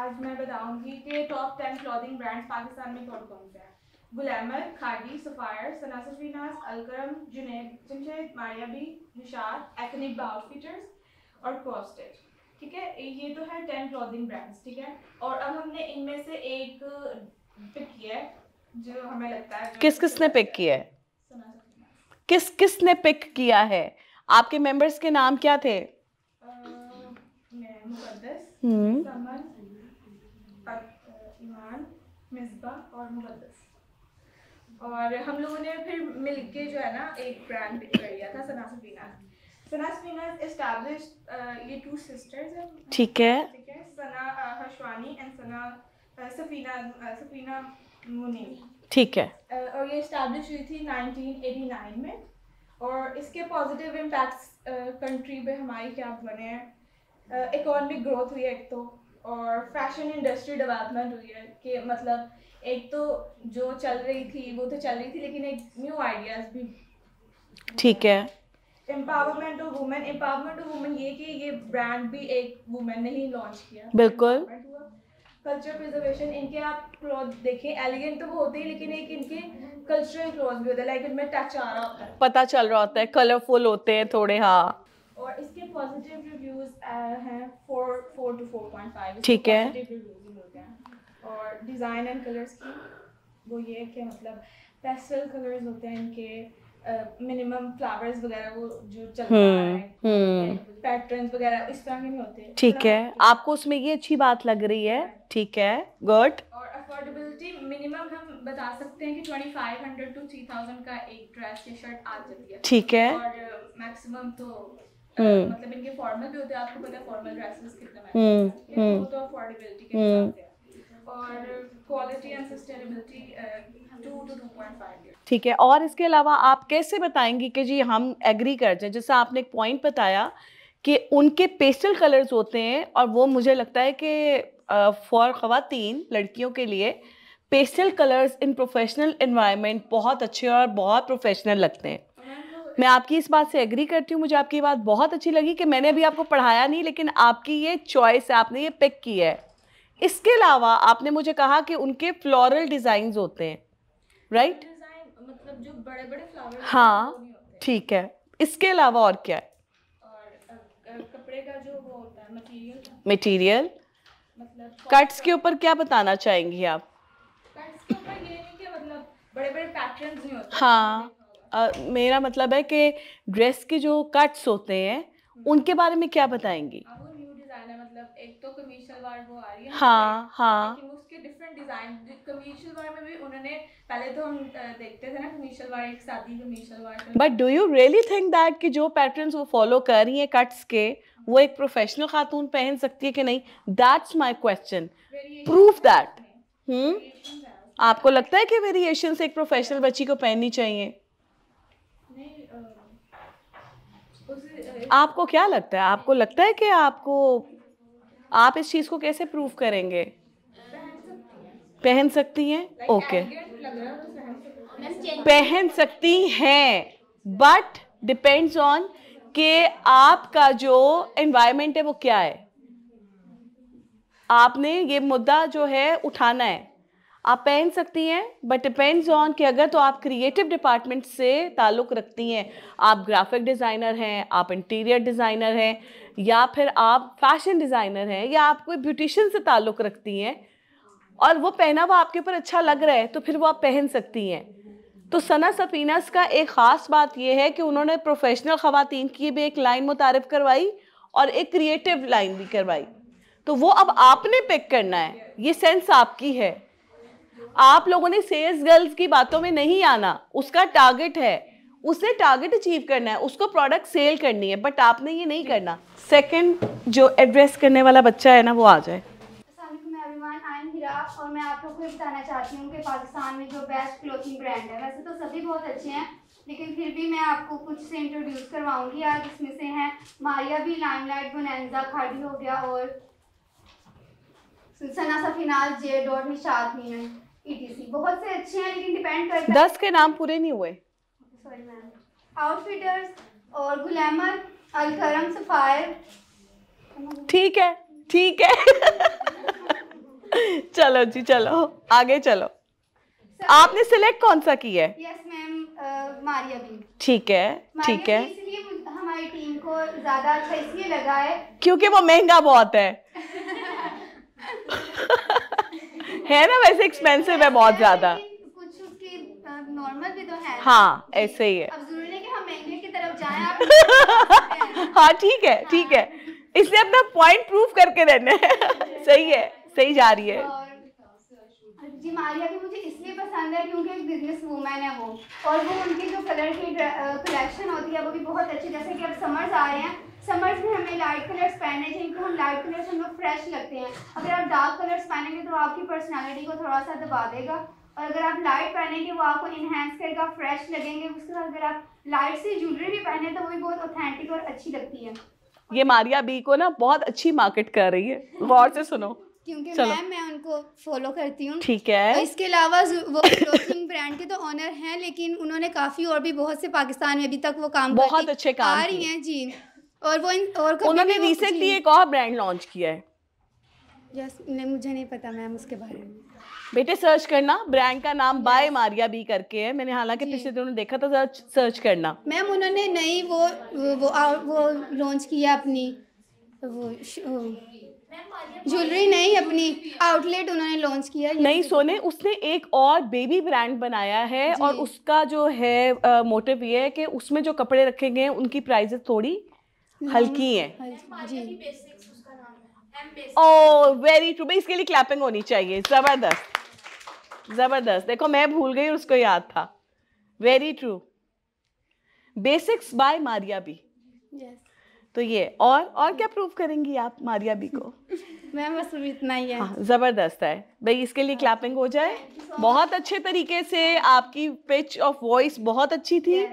आज मैं बताऊंगी कि top ten clothing brands Pakistan में कौन कौन से हैं गुलैमर खादी सफ़ायर सना शरीनास अलकरम जुनेद जमशेद मायाबी निशाद एथनिक बाउट फीचर्स और कॉस्टेड ठीक है ये तो है टेन क्लॉथिंग ब्रांड्स ठीक है और अब हमने इनमें से एक पिक किया है जो हमें लगता है किस किस ने पिक किया है किस किस ने पिक किया है आपके मेंबर्स के नाम क्या थे uh, मैं मुकद्दस हम्म। ईमान मिसबा और मुबदस और हम लोगों ने फिर मिल के जो है ना एक ब्रांड कर लिया था सना सफीना सना सफीना इस्टेब्लिश uh, ये टू सिस्टर्स हैं ठीक है ठीक है Sana uh, Hashwani and Sana uh, Safina Safina Muneer ठीक है और ये इस्टेब्लिश हुई थी 1989 में और इसके पॉजिटिव इम्पैक्ट्स कंट्री पे हमारे क्या बने हैं इकोनॉमिक ग्रोथ हुई है एक तो और फैशन इंडस्ट्री डेवलपमेंट हुई है कि मतलब एक तो जो चल रही थी वो तो चल रही थी लेकिन एक न्यू आइडियाज़ भी ठीक है empowerment of women empowerment of women ये कि ये ब्रांड भी एक वुमेन ने ही लॉन्च किया बिल्कुल कल्चर प्रिजर्वेशन इनके आप क्लॉथ देखें एलिगेंट तो वो होते ही लेकिन एक इनके कल्चरल क्लॉथ भी होते हैं लाइक इनमें टच आ रहा होता है पता चल रहा होता है कलरफुल होते हैं थोड़े हाँ और इसके Uh, ठीक है और डिज़ाइन एंड कलर्स की वो ये कि मतलब पेस्टल कलर्स होते हैं इनके मिनिमम uh, फ्लावर्स वगैरह वो जो हम्म, है पैटर्न्स हम्म। वगैरह इस तरह के नहीं होते ठीक है आपको उसमें ये अच्छी बात लग रही है ठीक है गुड और अफोर्डेबिलिटी मिनिमम हम बता सकते हैं कि 2500 टू 3000 का एक ड्रेस टी शर्ट आ जाती है ठीक है और मैक्सिमम uh, तो हम्म। मतलब इनके फॉर्मल भी होते हैं आपको पता है फॉर्मल ड्रेसेस कितने में तो अफोर्डेबिलिटी के हम्म। हिसाब से और क्वालिटी एंड सस्टेनेबिलिटी ठीक है और इसके अलावा आप कैसे बताएंगी कि जी हम एग्री कर जाए जैसा आपने एक पॉइंट बताया कि उनके पेस्टल कलर्स होते हैं और वो मुझे लगता है कि फॉर ख़वातीन लड़कियों के लिए pastel colours in professional environment बहुत अच्छे और बहुत प्रोफेशनल लगते हैं मैं आपकी इस बात से एग्री करती हूँ मुझे आपकी बात बहुत अच्छी लगी कि मैंने अभी आपको पढ़ाया नहीं लेकिन आपकी ये चॉइस है आपने ये पिक की है इसके अलावा आपने मुझे कहा कि उनके फ्लोरल डिज़ाइन होते हैं राइट right? मतलब जो बड़े बड़े फ्लावर हाँ ठीक है इसके अलावा और क्या है मटीरियल कट्स मतलब के ऊपर क्या बताना चाहेंगी आप कट्स के ऊपर ये नहीं कि मतलब बड़े बड़े पैटर्न्स नहीं होते हाँ मेरा मतलब है कि ड्रेस के जो कट्स होते हैं हम्म। उनके बारे में क्या बताएंगी मतलब तो हाँ हाँ तो देखते थे but do you really think that कि जो पैटर्न वो फॉलो कर रही हैं कट्स के हाँ। वो एक प्रोफेशनल खातून पहन सकती है कि नहीं that's my question proof that hmm आपको लगता है कि वेरिएशन एक प्रोफेशनल बच्ची को पहननी चाहिए आपको क्या लगता है आपको लगता है कि आपको आप इस चीज़ को कैसे प्रूव करेंगे पहन सकती हैं ओके तो पहन सकती हैं बट डिपेंड्स ऑन कि आपका जो एनवायरमेंट है वो क्या है आपने ये मुद्दा जो है उठाना है आप पहन सकती हैं बट डिपेंड्स ऑन कि अगर तो आप क्रिएटिव डिपार्टमेंट से ताल्लुक़ रखती हैं आप ग्राफिक डिज़ाइनर हैं आप इंटीरियर डिज़ाइनर हैं या फिर आप फैशन डिज़ाइनर हैं या आप कोई ब्यूटिशन से ताल्लुक़ रखती हैं और वो पहनावा आपके ऊपर अच्छा लग रहा है तो फिर वो आप पहन सकती हैं तो सना सफीनस का एक ख़ास बात यह है कि उन्होंने प्रोफेशनल ख़वान की भी एक लाइन मुतारफ़ करवाई और एक क्रिएटिव लाइन भी करवाई तो वो अब आपने पिक करना है ये सेंस आपकी है आप लोगों ने सेल्स गर्ल्स की बातों में नहीं आना उसका टारगेट है उसे टारगेट अचीव करना है उसको प्रोडक्ट सेल करनी है बट आपने ये नहीं करना सेकंड जो एड्रेस करने वाला बच्चा है ना वो आ जाए और मैं आप लोग को बताना चाहती हूँ कि पाकिस्तान में जो बेस्ट क्लोथिंग ब्रांड है वैसे तो सभी बहुत अच्छे हैं लेकिन फिर भी मैं आपको कुछ से इंट्रोड्यूस करवाऊंगी आज इसमें से हैं मारिया भी लाइमलाइट बोनेंजा खाड़ी हो गया और Sana J dot Nishat etc बहुत से अच्छे हैं लेकिन डिपेंड करता है के नाम पूरे नहीं हुए सॉरी मैम आउटफिटर्स और गुलामर सफायर ठीक है ठीक है (laughs) चलो जी चलो आगे चलो आपने सिलेक्ट कौन सा किया है यस मैम मारिया भी ठीक है ठीक है इसलिए हमारी टीम को ज्यादा अच्छा इसलिए लगा है क्योंकि वो महंगा बहुत है (laughs) है ना वैसे एक्सपेंसिव है बहुत ज्यादा नॉर्मल भी तो है हाँ ऐसे ही है अब जरूरी कि हम महंगे की तरफ जाएं (laughs) हाँ ठीक है ठीक है हाँ। इसलिए अपना पॉइंट प्रूफ करके देने (laughs) सही है सही जा रही है जी मारिया भी मुझे इसलिए पसंद है क्योंकि एक बिजनेस वूमेन है वो और वो उनकी जो कलर की कलेक्शन होती है वो भी बहुत अच्छी जैसे कि अब समर्स आ रहे हैं समर्स में हमें लाइट कलर्स पहनने चाहिए क्योंकि हम लाइट कलर्स हम लोग फ्रेश लगते हैं अगर आप डार्क कलर्स पहनेंगे तो आपकी पर्सनैलिटी को थोड़ा सा दबा देगा और अगर आप लाइट पहनेंगे वो आपको इन्हेंस करेगा फ्रेश लगेंगे उसके बाद अगर आप लाइट से ज्वेलरी भी पहने तो वो भी बहुत ऑथेंटिक और अच्छी लगती है ये मारिया बी को ना बहुत अच्छी मार्केट कर रही है गौर से सुनो क्योंकि मैं मैं उनको फॉलो करती हूँ ठीक है इसके अलावा वो ब्रांड के तो ऑनर हैं लेकिन उन्होंने काफ़ी और भी बहुत से पाकिस्तान में अभी तक वो काम बहुत अच्छे काम आ रही हैं जी और वो इन, और उन्होंने रिसेंटली एक और ब्रांड लॉन्च किया है यस yes, मुझे नहीं पता मैम उसके बारे में बेटे सर्च करना ब्रांड का नाम बाय मारिया भी करके है मैंने हालांकि पिछले दिनों देखा था सर्च करना मैम उन्होंने नई वो वो वो लॉन्च किया अपनी वो ज्वेलरी नहीं अपनी आउटलेट उन्होंने लॉन्च किया नहीं सोने उसने एक और बेबी ब्रांड बनाया है और उसका जो है मोटिव ये है कि उसमें जो कपड़े रखे गए उनकी प्राइजेस थोड़ी हम्म, हल्की है ओ वेरी ट्रू भाई इसके लिए क्लैपिंग होनी चाहिए जबरदस्त जबरदस्त देखो मैं भूल गई उसको याद था very true basics by Maria भी yes. तो ये और और क्या प्रूव करेंगी आप मारिया बी को (laughs) मैम बस इतना ही है हाँ, ज़बरदस्त है भाई इसके लिए क्लैपिंग हो जाए बहुत अच्छे तरीके से आपकी पिच ऑफ वॉइस बहुत अच्छी थी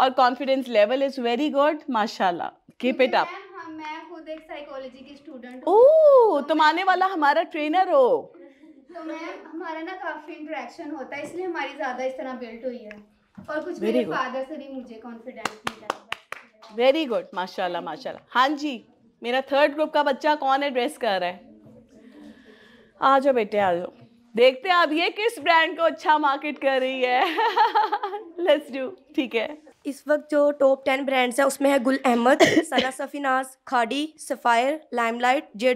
और confidence level is very good माशाल्लाह कीप इट अप मैं खुद एक साइकोलॉजी की स्टूडेंट ओह तुम आने वाला हमारा ट्रेनर हो तो मैं हमारा ना काफ़ी इंटरेक्शन होता है इसलिए हमारी ज़्यादा इस तरह बिल्ट हुई है और कुछ मेरे फादर से भी मुझे कॉन्फिडेंस मिला है वेरी गुड माशाल्लाह माशाल्लाह हाँ जी मेरा थर्ड ग्रुप का बच्चा कौन एड्रेस कर रहा है आ जाओ बेटे आ जाओ देखते हैं अब ये किस ब्रांड को अच्छा मार्केट कर रही है लेट्स (laughs) डू ठीक है इस वक्त जो टॉप टेन ब्रांड्स हैं उसमें है गुल Ahmad (coughs) Sana Safinaz Khaadi Sapphire Limelight J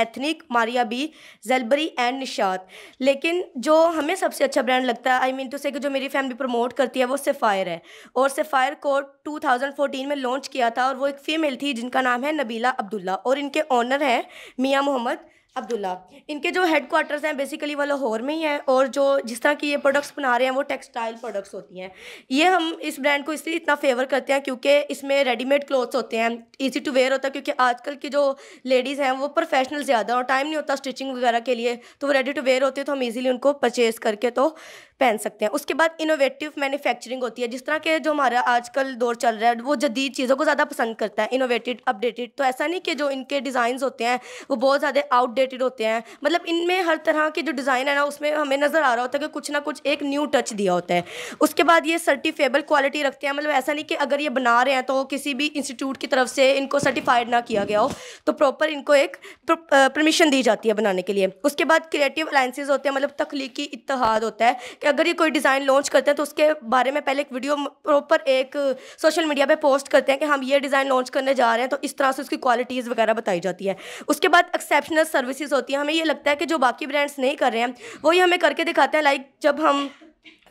ethnic Maria B जेलबरी एंड निशात लेकिन जो हमें सबसे अच्छा ब्रांड लगता है आई मीन टू से कि जो मेरी फैमिली प्रमोट करती है वो सफ़ायर है और सफ़ायर को 2014 में लॉन्च किया था और वो एक फ़ीमेल थी जिनका नाम है नबीला अब्दुल्ला और इनके ऑनर हैं मियाँ मोहम्मद अब्दुल्ला इनके जो हेड क्वार्टर्स हैं बेसिकली वो लाहौर में ही हैं और जो जिस तरह की ये प्रोडक्ट्स बना रहे हैं वो टेक्सटाइल प्रोडक्ट्स होती हैं ये हम इस ब्रांड को इसलिए इतना फेवर करते हैं क्योंकि इसमें रेडीमेड क्लोथ्स होते हैं इजी टू वेयर होता है क्योंकि आजकल की जो लेडीज़ हैं वो प्रोफेशनल ज़्यादा और टाइम नहीं होता स्टिचिंग वगैरह के लिए तो वो रेडी टू वेयर होते हैं तो हम ईजिली उनको परचेज़ करके तो पहन सकते हैं उसके बाद इनोवेटिव मैन्युफैक्चरिंग होती है जिस तरह के जो हमारा आजकल दौर चल रहा है वो जदीद चीज़ों को ज़्यादा पसंद करता है इनोवेटिड अपडेटेड तो ऐसा नहीं कि जो इनके डिज़ाइन होते हैं वो बहुत ज़्यादा आउटडेटेड होते हैं मतलब इनमें हर तरह के जो डिज़ाइन है ना उसमें हमें नज़र आ रहा होता है कि कुछ ना कुछ एक न्यू टच दिया होता है उसके बाद ये सर्टिफेबल क्वालिटी रखते हैं मतलब ऐसा नहीं कि अगर ये बना रहे हैं तो किसी भी इंस्टीट्यूट की तरफ से इनको सर्टिफाइड ना किया गया हो तो प्रॉपर इनको एक परमिशन दी जाती है बनाने के लिए उसके बाद क्रिएटिव अलाइंसिस होते हैं मतलब तख्लीकी इतिहाद होता है अगर ये कोई डिज़ाइन लॉन्च करते हैं तो उसके बारे में पहले एक वीडियो प्रॉपर एक सोशल मीडिया पे पोस्ट करते हैं कि हम ये डिज़ाइन लॉन्च करने जा रहे हैं तो इस तरह से उसकी क्वालिटीज़ वगैरह बताई जाती है उसके बाद एक्सेप्शनल सर्विसेज होती हैं हमें ये लगता है कि जो बाकी ब्रांड्स नहीं कर रहे हैं वही हमें करके दिखाते हैं लाइक जब हम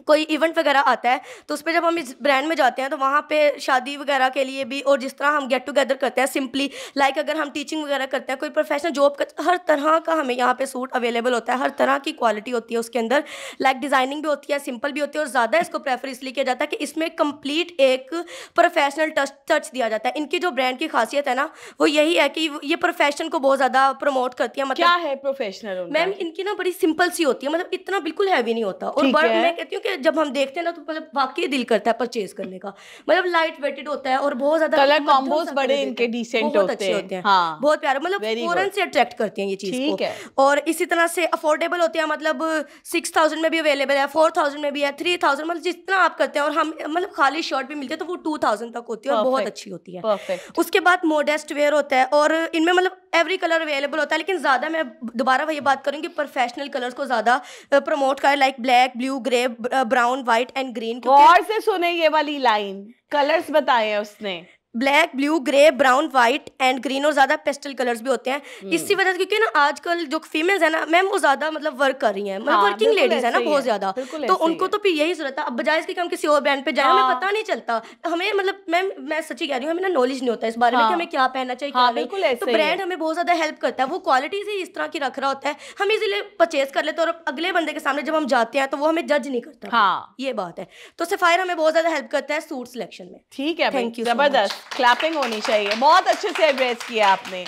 कोई इवेंट वगैरह आता है तो उस पर जब हम इस ब्रांड में जाते हैं तो वहाँ पे शादी वगैरह के लिए भी और जिस तरह हम गेट टुगेदर करते हैं सिंपली लाइक अगर हम टीचिंग वगैरह करते हैं कोई प्रोफेशनल जॉब हर तरह का हमें यहाँ पे सूट अवेलेबल होता है हर तरह की क्वालिटी होती है उसके अंदर लाइक डिज़ाइनिंग भी होती है सिंपल भी होती है और ज़्यादा इसको प्रेफर इसलिए किया जाता है कि इसमें कंप्लीट एक प्रोफेशनल टच टच दिया जाता है इनकी जो ब्रांड की खासियत है ना वो यही है कि ये प्रोफेशन को बहुत ज़्यादा प्रमोट करती है मतलब क्या है प्रोफेशनल मैम इनकी ना बड़ी सिंपल सी होती है मतलब इतना बिल्कुल हैवी नहीं होता और बट मैं कहती हूँ कि जब हम देखते हैं ना तो मतलब वाकई दिल करता है परचेज करने का मतलब लाइट वेटेड होता है और बहुत ज्यादा कलर कॉम्बोस बड़े इनके डिसेंट होते हैं हाँ, बहुत प्यारे मतलब फॉरन से अट्रैक्ट करते हैं ये चीज को और इसी तरह से अफोर्डेबल होते हैं मतलब सिक्स थाउजेंड में भी अवेलेबल है फोर थाउजेंड में भी है थ्री थाउजेंड मतलब जितना आप करते हैं और हम मतलब खाली शर्ट भी मिलती है तो वो टू थाउजेंड तक होती है और बहुत अच्छी होती है उसके बाद मोडेस्ट वेयर होता है और इनमें मतलब एवरी कलर अवेलेबल होता है लेकिन ज़्यादा मैं दोबारा वही बात करूँगी प्रोफेशनल कलर्स को ज़्यादा प्रमोट करें like black blue grey brown white and green और से सुने ये वाली लाइन कलर्स बताए उसने black blue grey brown white and green और ज़्यादा पेस्टल कलर्स भी होते हैं हम्म। इसी वजह से क्योंकि ना आजकल जो फीमेल्स है ना मैम वो ज़्यादा मतलब वर्क कर रही मतलब हाँ, है मतलब वर्किंग लेडीज है ना बहुत ज़्यादा तो उनको तो फिर यही जरूरत है अब बजाय इसके कि हम किसी और ब्रांड पे जाए हमें हाँ। पता नहीं चलता हमें मतलब मैम मैं सच्ची कह रही हूँ हमें ना नॉलेज नहीं होता इस बारे में हाँ। हमें क्या पहनना चाहिए क्या नहीं तो ब्रांड हमें बहुत ज़्यादा हेल्प करता है वो क्वालिटी ही इस तरह की रख रहा होता है हम इसीलिए परचेज कर लेते हैं और अगले बंदे के सामने जब हम जाते हैं तो वो हमें जज नहीं करता ये बात है तो सफायर हमें बहुत ज़्यादा हेल्प करता है सूट सिलेक्शन में ठीक है थैंक यू जबरदस्त क्लैपिंग होनी चाहिए बहुत अच्छे से एड्रेस किया आपने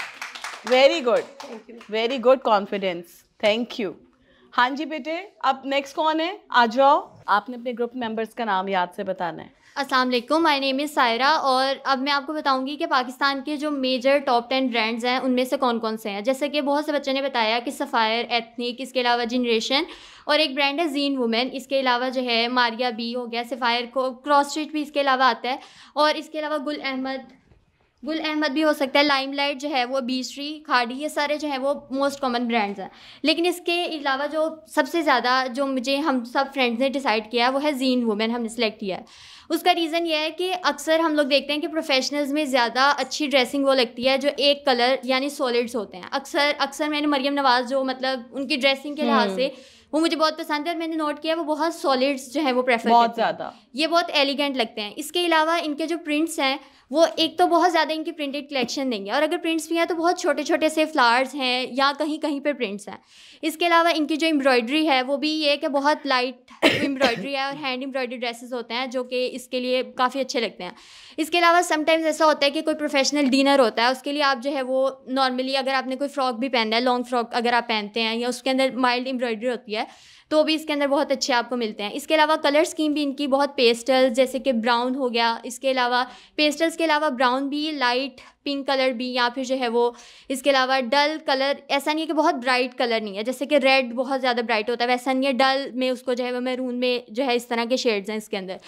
very good very good confidence thank you हाँ जी बेटे अब नेक्स्ट कौन है आ जाओ आपने अपने ग्रुप मेंबर्स का नाम याद से बताना है Aslam my name is Saira और अब मैं आपको बताऊंगी कि पाकिस्तान के जो मेजर टॉप टेन ब्रांड्स हैं उनमें से कौन कौन से हैं जैसे कि बहुत से बच्चों ने बताया कि सफ़ायर एथनिक इसके अलावा जनरेशन और एक ब्रांड है जीन वुमेन इसके अलावा जो है मारिया बी हो गया सफ़ायर को क्रॉस स्ट्रीट भी इसके अलावा आता है और इसके अलावा गुल अहमद गुल अहमद भी हो सकता है लाइम लाइट जो है वो बीसरी खाड़ी ये सारे जो है वो मोस्ट कॉमन ब्रांड्स हैं लेकिन इसके अलावा जो सबसे ज़्यादा जो मुझे हम सब फ्रेंड्स ने डिसाइड किया वो है जीन वुमेन हमने सेलेक्ट किया है उसका रीज़न ये है कि अक्सर हम लोग देखते हैं कि प्रोफेशनल्स में ज़्यादा अच्छी ड्रेसिंग वो लगती है जो एक कलर यानी सॉलिड्स होते हैं अक्सर अक्सर मैंने मरियम नवाज़ जो मतलब उनकी ड्रेसिंग के लिहाज से हम्म। वो मुझे बहुत पसंद है और मैंने नोट किया वो बहुत सॉलिड्स जो है वो प्रेफर बहुत ज़्यादा ये बहुत एलिगेंट लगते हैं इसके अलावा इनके जो प्रिंट्स हैं वो एक तो बहुत ज़्यादा इनकी प्रिंटेड कलेक्शन देंगे और अगर प्रिंट्स भी हैं तो बहुत छोटे छोटे से फ्लावर्स हैं या कहीं कहीं पर प्रिंट्स हैं इसके अलावा इनकी जो एम्ब्रॉयडरी है वो भी ये कि बहुत लाइट एम्ब्रॉयडरी है और हैंड एम्ब्रॉयडरी ड्रेसेस होते हैं जो कि इसके लिए काफ़ी अच्छे लगते हैं इसके अलावा समटाइम्स ऐसा होता है कि कोई प्रोफेशनल डिनर होता है उसके लिए आप जो है वो नॉर्मली अगर आपने कोई फ्रॉक भी पहनना है लॉन्ग फ्रॉक अगर आप पहनते हैं या उसके अंदर माइल्ड एम्ब्रॉयडरी होती है तो भी इसके अंदर बहुत अच्छे आपको मिलते हैं इसके अलावा कलर स्कीम भी इनकी बहुत पेस्टल जैसे कि ब्राउन हो गया इसके अलावा पेस्टल्स के अलावा ब्राउन भी लाइट पिंक कलर भी या फिर जो है वो इसके अलावा डल कलर ऐसा नहीं है कि बहुत ब्राइट कलर नहीं है जैसे कि रेड बहुत ज़्यादा ब्राइट होता है वैसा नहीं है डल में उसको जो है वो मैरून में जो है इस तरह के शेड्स हैं इसके अंदर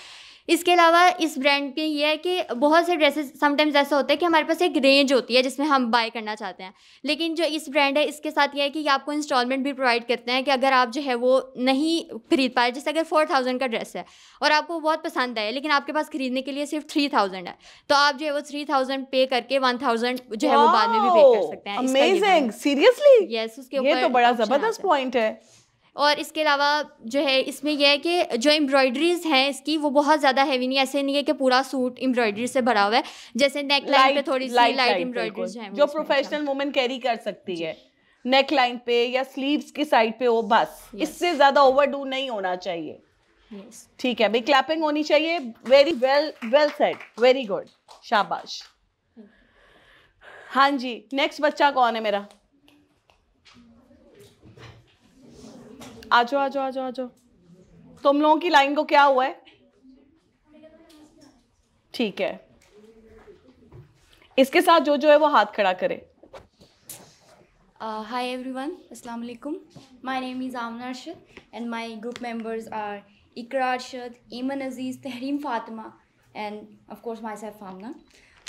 इसके अलावा इस ब्रांड पे ये है कि बहुत से ड्रेसेस समटाइम्स ऐसा होता है कि हमारे पास एक रेंज होती है जिसमें हम बाय करना चाहते हैं लेकिन जो इस ब्रांड है इसके साथ ये है कि ये आपको इंस्टॉलमेंट भी प्रोवाइड करते हैं कि अगर आप जो है वो नहीं खरीद पाए जैसे अगर फोर थाउजेंड का ड्रेस है और आपको बहुत पसंद आया लेकिन आपके पास खरीदने के लिए सिर्फ थ्री थाउजेंड है तो आप जो है वो थ्री थाउजेंड पे करके वन थाउजेंड जो है वो बाद में भी पे कर सकते हैं अमेजिंग सीरियसली यस उसके तो ऊपर तो बड़ा जबरदस्त पॉइंट है और इसके अलावा जो है इसमें यह है कि जो एम्ब्रॉयडरीज हैं इसकी वो बहुत ज़्यादा हैवी नहीं ऐसे नहीं है कि पूरा सूट एम्ब्रॉयडरी से भरा हुआ है जैसे नेक लाइन पे थोड़ी सी लाइट एम्ब्रॉयडरीज हैं जो प्रोफेशनल वुमेन कैरी कर सकती है नेक लाइन पे या स्लीव्स की साइड पे हो बस इससे ज़्यादा ओवरडू नहीं होना चाहिए yes. ठीक है भाई क्लैपिंग होनी चाहिए very well well set very good शाबाश हाँ जी नेक्स्ट बच्चा कौन है मेरा आ जाओ आ जाओ आ जाओ आ जाओ तुम लोगों की लाइन को क्या हुआ है ठीक है इसके साथ जो जो है वो हाथ खड़ा करे हाय एवरीवन अस्सलाम वालेकुम my name is Amna Arshad and my group members are Iqra Arshad Eman Aziz Tehreem Fatima and of course myself Amna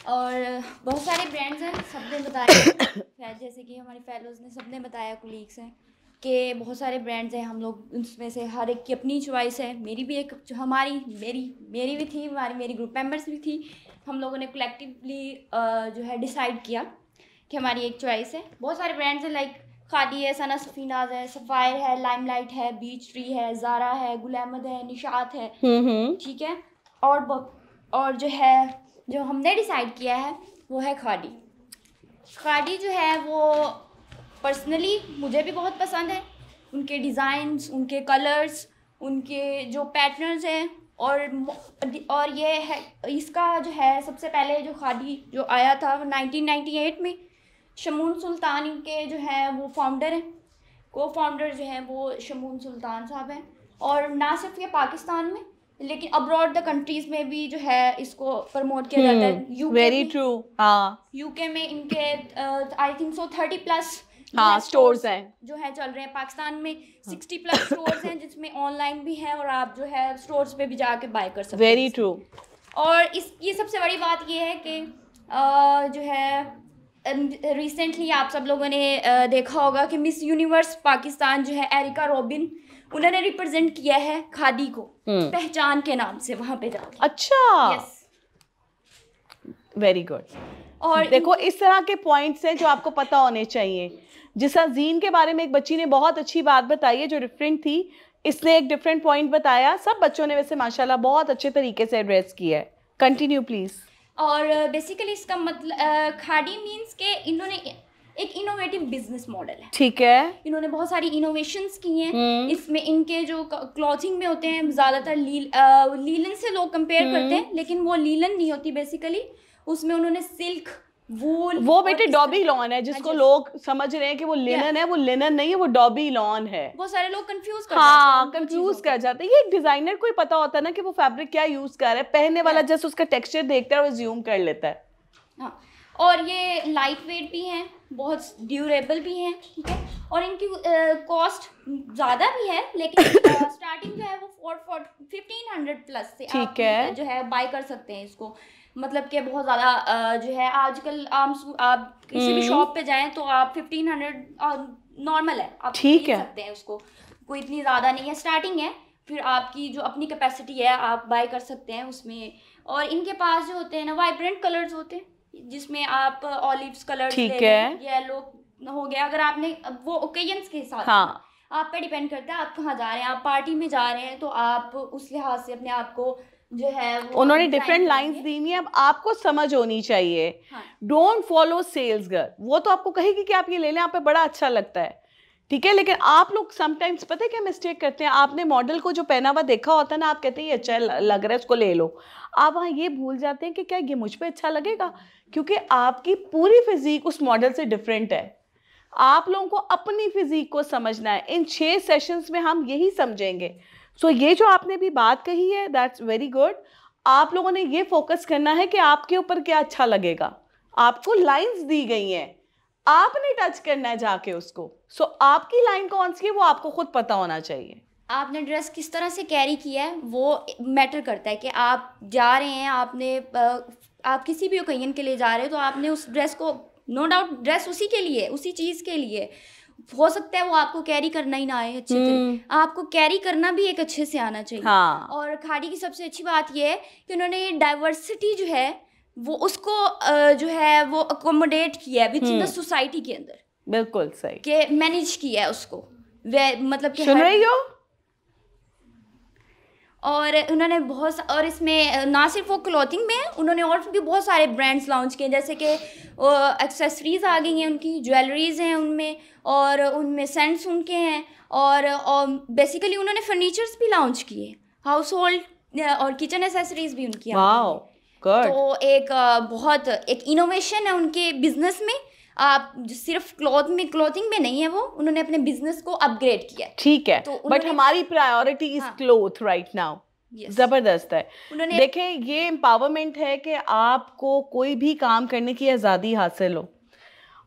और uh, बहुत सारे ब्रांड्स हैं सबने ने बताया (coughs) जैसे कि हमारे फेलोज़ ने सबने बताया कुलीग्स हैं के बहुत सारे ब्रांड्स हैं हम लोग उसमें से हर एक की अपनी चॉइस है मेरी भी एक हमारी मेरी मेरी भी थी हमारी मेरी ग्रुप मेंबर्स भी थी हम लोगों ने कलेक्टिवली जो है डिसाइड किया कि हमारी एक चॉइस है बहुत सारे ब्रांड्स हैं लाइक खादी है सना सफीनाज है सफ़ायर है लाइट है बीच ट्री है जारा है गुल अहमद है निशात है हम्म, हम्म। ठीक है और और जो है जो हमने डिसाइड किया है वो है खादी खादी जो है वो पर्सनली मुझे भी बहुत पसंद है उनके डिज़ाइंस उनके कलर्स उनके जो पैटर्न्स हैं और और ये है इसका जो है सबसे पहले जो खादी जो आया था 1998 में शमून सुल्तान के जो है वो फाउंडर हैं को फाउंडर जो हैं वो शमून सुल्तान साहब हैं और ना सिर्फ ये पाकिस्तान में लेकिन अब्रॉड द कंट्रीज में भी जो है इसको प्रमोट किया जाता है यूके वेरी ट्रू हाँ यूके में इनके I think so thirty plus हाँ स्टोर्स हैं जो है चल रहे हैं पाकिस्तान में सिक्सटी प्लस स्टोर्स हैं जिसमें ऑनलाइन भी हैं और आप जो है स्टोर्स पे भी जाके बाय कर सकते हैं वेरी ट्रू और इस ये सबसे बड़ी बात ये है कि जो है रिसेंटली आप सब लोगों ने देखा होगा कि मिस यूनिवर्स पाकिस्तान जो है एरिका रॉबिन उन्होंने रिप्रेजेंट किया है खादी को हम्म। पहचान के नाम से वहां पे जाके अच्छा वेरी yes. गुड और देखो इस तरह के पॉइंट्स हैं जो आपको पता होने चाहिए जिसा जीन के बारे में एक बच्ची ने बहुत अच्छी बात बताई है जो डिफरेंट थी इसने एक डिफरेंट पॉइंट बताया सब बच्चों ने वैसे माशाल्लाह बहुत अच्छे तरीके से एड्रेस किया है कंटिन्यू प्लीज़ और बेसिकली इसका मतलब खाड़ी मीन्स के इन्होंने एक इनोवेटिव बिजनेस मॉडल है ठीक है इन्होंने बहुत सारी इनोवेशन की हैं हम्म। इसमें इनके जो क्लॉथिंग में होते हैं ज़्यादातर लील, लीलन से लोग कंपेयर हम्म। करते हैं लेकिन वो लीलन नहीं होती बेसिकली उसमें उन्होंने सिल्क वो वो बेटे डॉबी लॉन है जिसको लोग समझ रहे हैं कि वो लिनन है वो लिनन नहीं है वो डॉबी लॉन है वो सारे लोग कंफ्यूज कर हाँ कंफ्यूज कर जाते हैं ये एक डिजाइनर को ही पता होता है ना कि वो फैब्रिक क्या यूज कर रहा है पहनने वाला जस्ट उसका टेक्सचर देखता है और ज्यूम कर लेता है हाँ और ये लाइट वेट भी हैं बहुत ड्यूरेबल भी हैं ठीक है और इनकी कॉस्ट ज़्यादा भी है लेकिन स्टार्टिंग (coughs) जो है वो four four fifteen hundred plus से ठीक है जो है बाई कर सकते हैं इसको मतलब कि बहुत ज़्यादा जो है आजकल आम आप किसी भी हम्म। शॉप पे जाएं तो आप फिफ्टीन हंड्रेड नॉर्मल है आप ठीक है सकते हैं उसको कोई इतनी ज़्यादा नहीं है स्टार्टिंग है फिर आपकी जो अपनी कैपेसिटी है आप बाय कर सकते हैं उसमें और इनके पास जो होते हैं ना वाइब्रेंट कलर्स होते हैं जिसमें आप ऑलिव्स कलर येलो हो गया अगर आपने वो ओकेजन के हिसाब हाँ. आप पे डिपेंड करता है आप कहाँ जा रहे हैं आप पार्टी में जा रहे हैं तो आप उस लिहाज से अपने आप को जो है वो उन्होंने डिफरेंट लाइंस दी हुई अब आपको समझ होनी चाहिए डोंट फॉलो सेल्स गर्ल वो तो आपको कहेगी कि आप ये ले लें आप पे बड़ा अच्छा लगता है ठीक है लेकिन आप लोग समटाइम्स पता है क्या मिस्टेक करते हैं आपने मॉडल को जो पहना हुआ देखा होता है ना आप कहते हैं ये अच्छा लग रहा है इसको ले लो आप वहाँ ये भूल जाते हैं कि क्या ये मुझ पर अच्छा लगेगा क्योंकि आपकी पूरी फिजीक उस मॉडल से डिफरेंट है आप लोगों को अपनी फिजीक को समझना है इन छः सेशंस में हम यही समझेंगे सो ये जो आपने भी बात कही है दैट्स वेरी गुड आप लोगों ने ये फोकस करना है कि आपके ऊपर क्या अच्छा लगेगा आपको लाइंस दी गई हैं आपने टच करना है जाके उसको सो so, आपकी लाइन कौन सी है वो आपको खुद पता होना चाहिए आपने ड्रेस किस तरह से कैरी किया है वो मैटर करता है कि आप जा रहे हैं आपने आप किसी भी ओकेजन के लिए जा रहे हैं तो आपने उस ड्रेस को नो डाउट ड्रेस उसी के लिए उसी चीज़ के लिए हो सकता है वो आपको कैरी करना ही ना आए अच्छे से हम्म। आपको कैरी करना भी एक अच्छे से आना चाहिए हाँ। और खाड़ी की सबसे अच्छी बात ये है कि उन्होंने डाइवर्सिटी जो है वो उसको जो है वो अकोमोडेट किया है विद इन द सोसाइटी के अंदर बिल्कुल सही के मैनेज किया है उसको मतलब कि सुन रही हो और उन्होंने बहुत और इसमें ना सिर्फ वो क्लॉथिंग में उन्होंने और भी बहुत सारे ब्रांड्स लॉन्च किए जैसे कि एक्सेसरीज़ आ गई हैं उनकी ज्वेलरीज़ हैं उनमें और उनमें सेंट्स उनके हैं और, और बेसिकली उन्होंने फर्नीचर्स भी लॉन्च किए हाउस होल्ड और किचन एसेसरीज भी उनकी तो एक बहुत एक इनोवेशन है उनके बिजनेस में आप सिर्फ क्लॉथ में क्लोथिंग में नहीं है वो उन्होंने अपने बिजनेस को अपग्रेड किया ठीक है तो बट हमारी priority is cloth right now Yes. जबरदस्त है देखे ये एम्पावरमेंट है कि आपको कोई भी काम करने की आज़ादी हासिल हो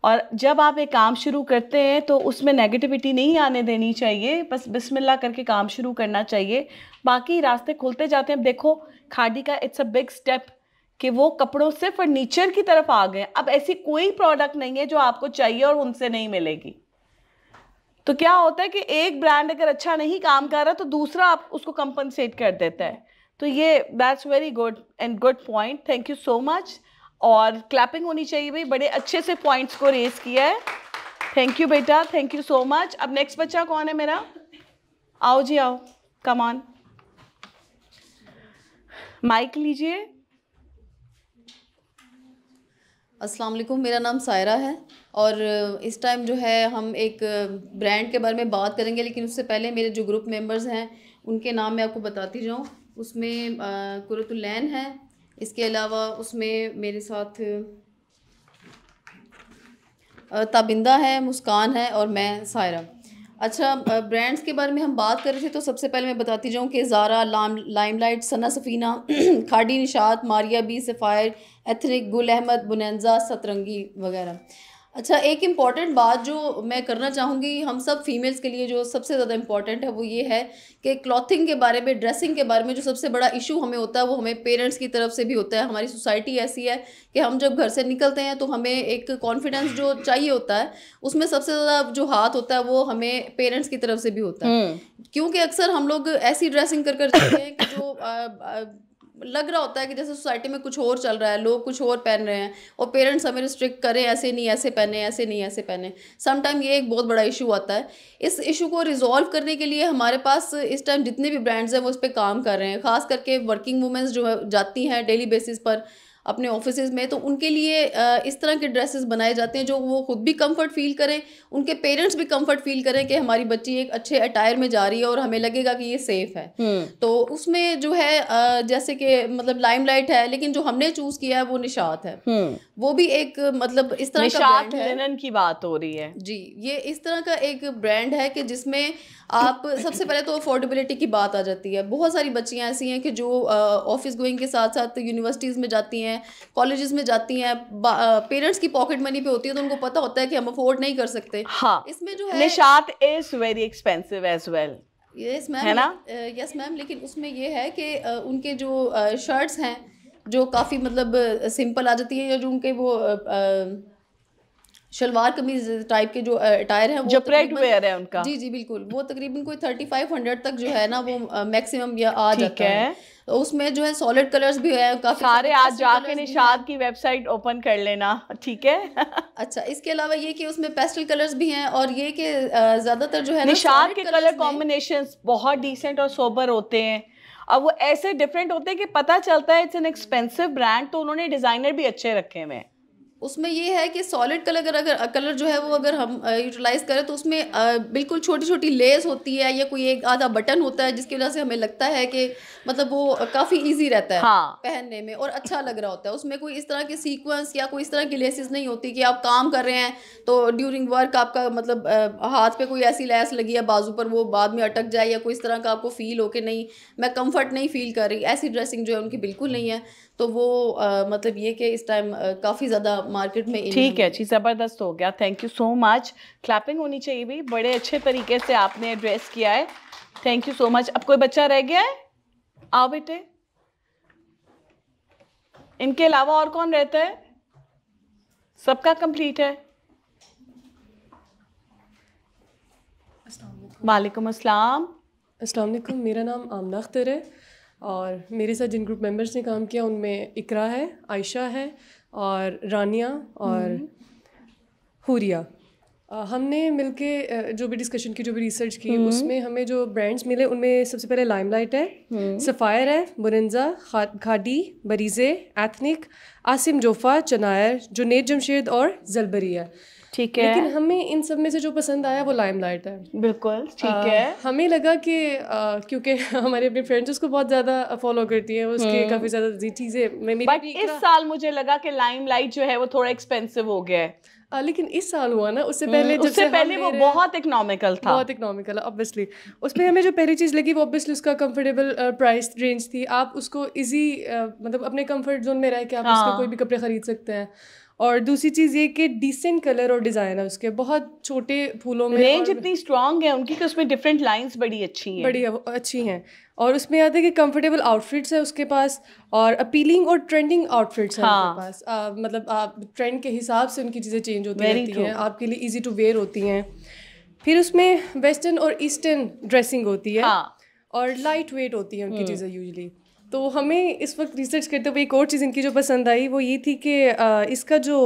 और जब आप एक काम शुरू करते हैं तो उसमें नेगेटिविटी नहीं आने देनी चाहिए बस बिस्मिल्लाह करके काम शुरू करना चाहिए बाकी रास्ते खुलते जाते हैं देखो खादी का इट्स अ बिग स्टेप कि वो कपड़ों से फर्नीचर की तरफ आ गए अब ऐसी कोई प्रोडक्ट नहीं है जो आपको चाहिए और उनसे नहीं मिलेगी तो क्या होता है कि एक ब्रांड अगर अच्छा नहीं काम कर रहा तो दूसरा आप उसको कंपनसेट कर देता है तो ये that's very good and good point thank you so much और क्लैपिंग होनी चाहिए भाई बड़े अच्छे से पॉइंट्स को रेज किया है थैंक यू बेटा थैंक यू सो मच अब नेक्स्ट बच्चा कौन है मेरा आओ जी आओ कमान माइक लीजिए अस्सलाम वालेकुम मेरा नाम सायरा है और इस टाइम जो है हम एक ब्रांड के बारे में बात करेंगे लेकिन उससे पहले मेरे जो ग्रुप मेंबर्स हैं उनके नाम मैं आपको बताती जाऊँ उसमें कुरतुलैन है इसके अलावा उसमें मेरे साथ ताबिंदा है मुस्कान है और मैं सायरा अच्छा ब्रांड्स के बारे में हम बात कर रहे थे तो सबसे पहले मैं बताती जाऊँ कि ज़ारा लाम limelight Sana Safinaz (clears throat) Khaadi Nishat Maria B Sapphire Ethnic Gul Ahmed बुनैजा सतरंगी वगैरह अच्छा एक इम्पॉर्टेंट बात जो मैं करना चाहूँगी हम सब फीमेल्स के लिए जो सबसे ज़्यादा इम्पॉर्टेंट है वो ये है कि क्लॉथिंग के बारे में ड्रेसिंग के बारे में जो सबसे बड़ा इशू हमें होता है वो हमें पेरेंट्स की तरफ से भी होता है हमारी सोसाइटी ऐसी है कि हम जब घर से निकलते हैं तो हमें एक कॉन्फिडेंस जो चाहिए होता है उसमें सबसे ज़्यादा जो हाथ होता है वो हमें पेरेंट्स की तरफ से भी होता है हम्म। क्योंकि अक्सर हम लोग ऐसी ड्रेसिंग कर कर हैं कि जो आ, आ, लग रहा होता है कि जैसे सोसाइटी में कुछ और चल रहा है लोग कुछ और पहन रहे हैं और पेरेंट्स हमें रिस्ट्रिक्ट करें ऐसे नहीं ऐसे पहने ऐसे नहीं ऐसे पहने समटाइम ये एक बहुत बड़ा इशू आता है इस इशू को रिजॉल्व करने के लिए हमारे पास इस टाइम जितने भी ब्रांड्स हैं वो इस पर काम कर रहे हैं खास करके वर्किंग वूमेंस जो जाती हैं डेली बेसिस पर अपने ऑफिस में तो उनके लिए इस तरह के ड्रेसेस बनाए जाते हैं जो वो खुद भी कंफर्ट फील करें उनके पेरेंट्स भी कंफर्ट फील करें कि हमारी बच्ची एक अच्छे अटायर में जा रही है और हमें लगेगा कि ये सेफ है हम्म। तो उसमें जो है जैसे कि मतलब लाइमलाइट है लेकिन जो हमने चूज किया है वो निशात है हम्म। वो भी एक मतलब इस तरह का ब्रांड की बात हो रही है जी ये इस तरह का एक ब्रांड है कि जिसमें आप सबसे पहले तो अफोर्डेबिलिटी की बात आ जाती है बहुत सारी बच्चियाँ ऐसी हैं कि जो ऑफिस गोइंग के साथ साथ यूनिवर्सिटीज़ में जाती हैं कॉलेज में जाती हैं पेरेंट्स की पॉकेट मनी पे होती है तो उनको पता होता है कि हम अफोर्ड नहीं कर सकते हाँ इसमें जो है Nishat is very expensive as well yes ma'am है ना यस मैम लेकिन उसमें ये है कि उनके जो शर्ट्स हैं जो काफ़ी मतलब सिंपल आ जाती है या जो उनके वो शलवार कमीज टाइप के जो अटायर हैं वो जो प्रेड वेयर है उनका जी जी बिल्कुल वो तकरीबन कोई थर्टी फाइव हंड्रेड तक जो है ना वो मैक्सिमम या आ जाता है, है तो उसमें जो है सॉलिड कलर्स भी है काफी सारे आज जाके निषाद की वेबसाइट ओपन कर लेना ठीक है (laughs) अच्छा इसके अलावा ये कि उसमें पेस्टल कलर्स भी हैं और ये कि ज्यादातर जो है निषाद के कलर कॉम्बिनेशन बहुत डिसेंट और सोबर होते हैं अब वो ऐसे डिफरेंट होते हैं कि पता चलता है इट्स एन एक्सपेंसिव ब्रांड तो उन्होंने डिजाइनर भी अच्छे रखे हुए हैं उसमें ये है कि सॉलिड कलर अगर अगर कलर जो है वो अगर हम यूटिलाइज़ करें तो उसमें बिल्कुल छोटी छोटी लेस होती है या कोई एक आधा बटन होता है जिसकी वजह से हमें लगता है कि मतलब वो काफ़ी इजी रहता है हाँ। पहनने में और अच्छा लग रहा होता है उसमें कोई इस तरह के सीक्वेंस या कोई इस तरह की लेसेस नहीं होती कि आप काम कर रहे हैं तो ड्यूरिंग वर्क आपका मतलब हाथ पर कोई ऐसी लेस लगी है बाजू पर वो बाद में अटक जाए या कोई इस तरह का आपको फ़ील हो कि नहीं मैं कम्फर्ट नहीं फील कर रही ऐसी ड्रेसिंग जो है उनकी बिल्कुल नहीं है तो वो आ, मतलब ये कि इस टाइम काफ़ी ज़्यादा मार्केट में ठीक है जी ज़बरदस्त हो गया thank you so much clapping होनी चाहिए भी बड़े अच्छे तरीके से आपने एड्रेस किया है थैंक यू सो मच अब कोई बच्चा रह गया है आओ बेटे इनके अलावा और कौन रहता है सबका कंप्लीट है वालेकुम अस्सलाम अस्सलाम वालेकुम मेरा नाम आमना अख्तर है और मेरे साथ जिन ग्रुप मेंबर्स ने काम किया उनमें इकरा है आयशा है और रानिया और हम्म। हुरिया हमने मिलके जो भी डिस्कशन की जो भी रिसर्च की हम्म। उसमें हमें जो ब्रांड्स मिले उनमें सबसे पहले लाइमलाइट है सफ़ायर हम्म। है बुरंजा खा, खाडी बरीज़े एथनिक आसिम जोफ़ा चनायर जुनेद जमशेद और जलबरिया ठीक है लेकिन हमें इन सब में से जो पसंद आया वो लाइम लाइट है बिल्कुल ठीक है हमें लगा कि क्योंकि हमारे अपने फ्रेंड्स उसको बहुत ज़्यादा फॉलो करती हैं उसके हम्म। काफ़ी ज़्यादा चीज़ें मैं बट इस साल मुझे लगा कि लाइम लाइट जो है वो थोड़ा एक्सपेंसिव हो गया है आ, लेकिन इस साल हुआ ना उससे पहले हम्म, जब उससे पहले वो बहुत इकोनॉमिकल था बहुत इकोनॉमिकल ऑब्वियसली उस पर हमें जो पहली चीज़ लगी वो ऑब्वियसली उसका कंफर्टेबल प्राइस रेंज थी आप उसको इजी uh, मतलब अपने कंफर्ट जोन में रह के आप हाँ. उसका कोई भी कपड़े खरीद सकते हैं और दूसरी चीज़ ये कि डिसेंट कलर और डिज़ाइन है उसके बहुत छोटे फूलों में रेंज इतनी स्ट्रॉन्ग है उनकी कि उसमें डिफरेंट लाइंस बड़ी अच्छी हैं बड़ी अच्छी हैं और उसमें याद है कि कंफर्टेबल आउटफिट्स है उसके पास और अपीलिंग और ट्रेंडिंग आउटफिट्स हैं उनके हाँ। पास आ, मतलब आप ट्रेंड के हिसाब से उनकी चीज़ें चेंज होती Very रहती हैं आपके लिए ईजी टू वेयर होती हैं फिर उसमें वेस्टर्न और ईस्टर्न ड्रेसिंग होती है हाँ। और लाइट वेट होती है उनकी हम्म। चीज़ें यूजली तो हमें इस वक्त रिसर्च करते हुए एक और चीज़ इनकी जो पसंद आई वो ये थी कि इसका जो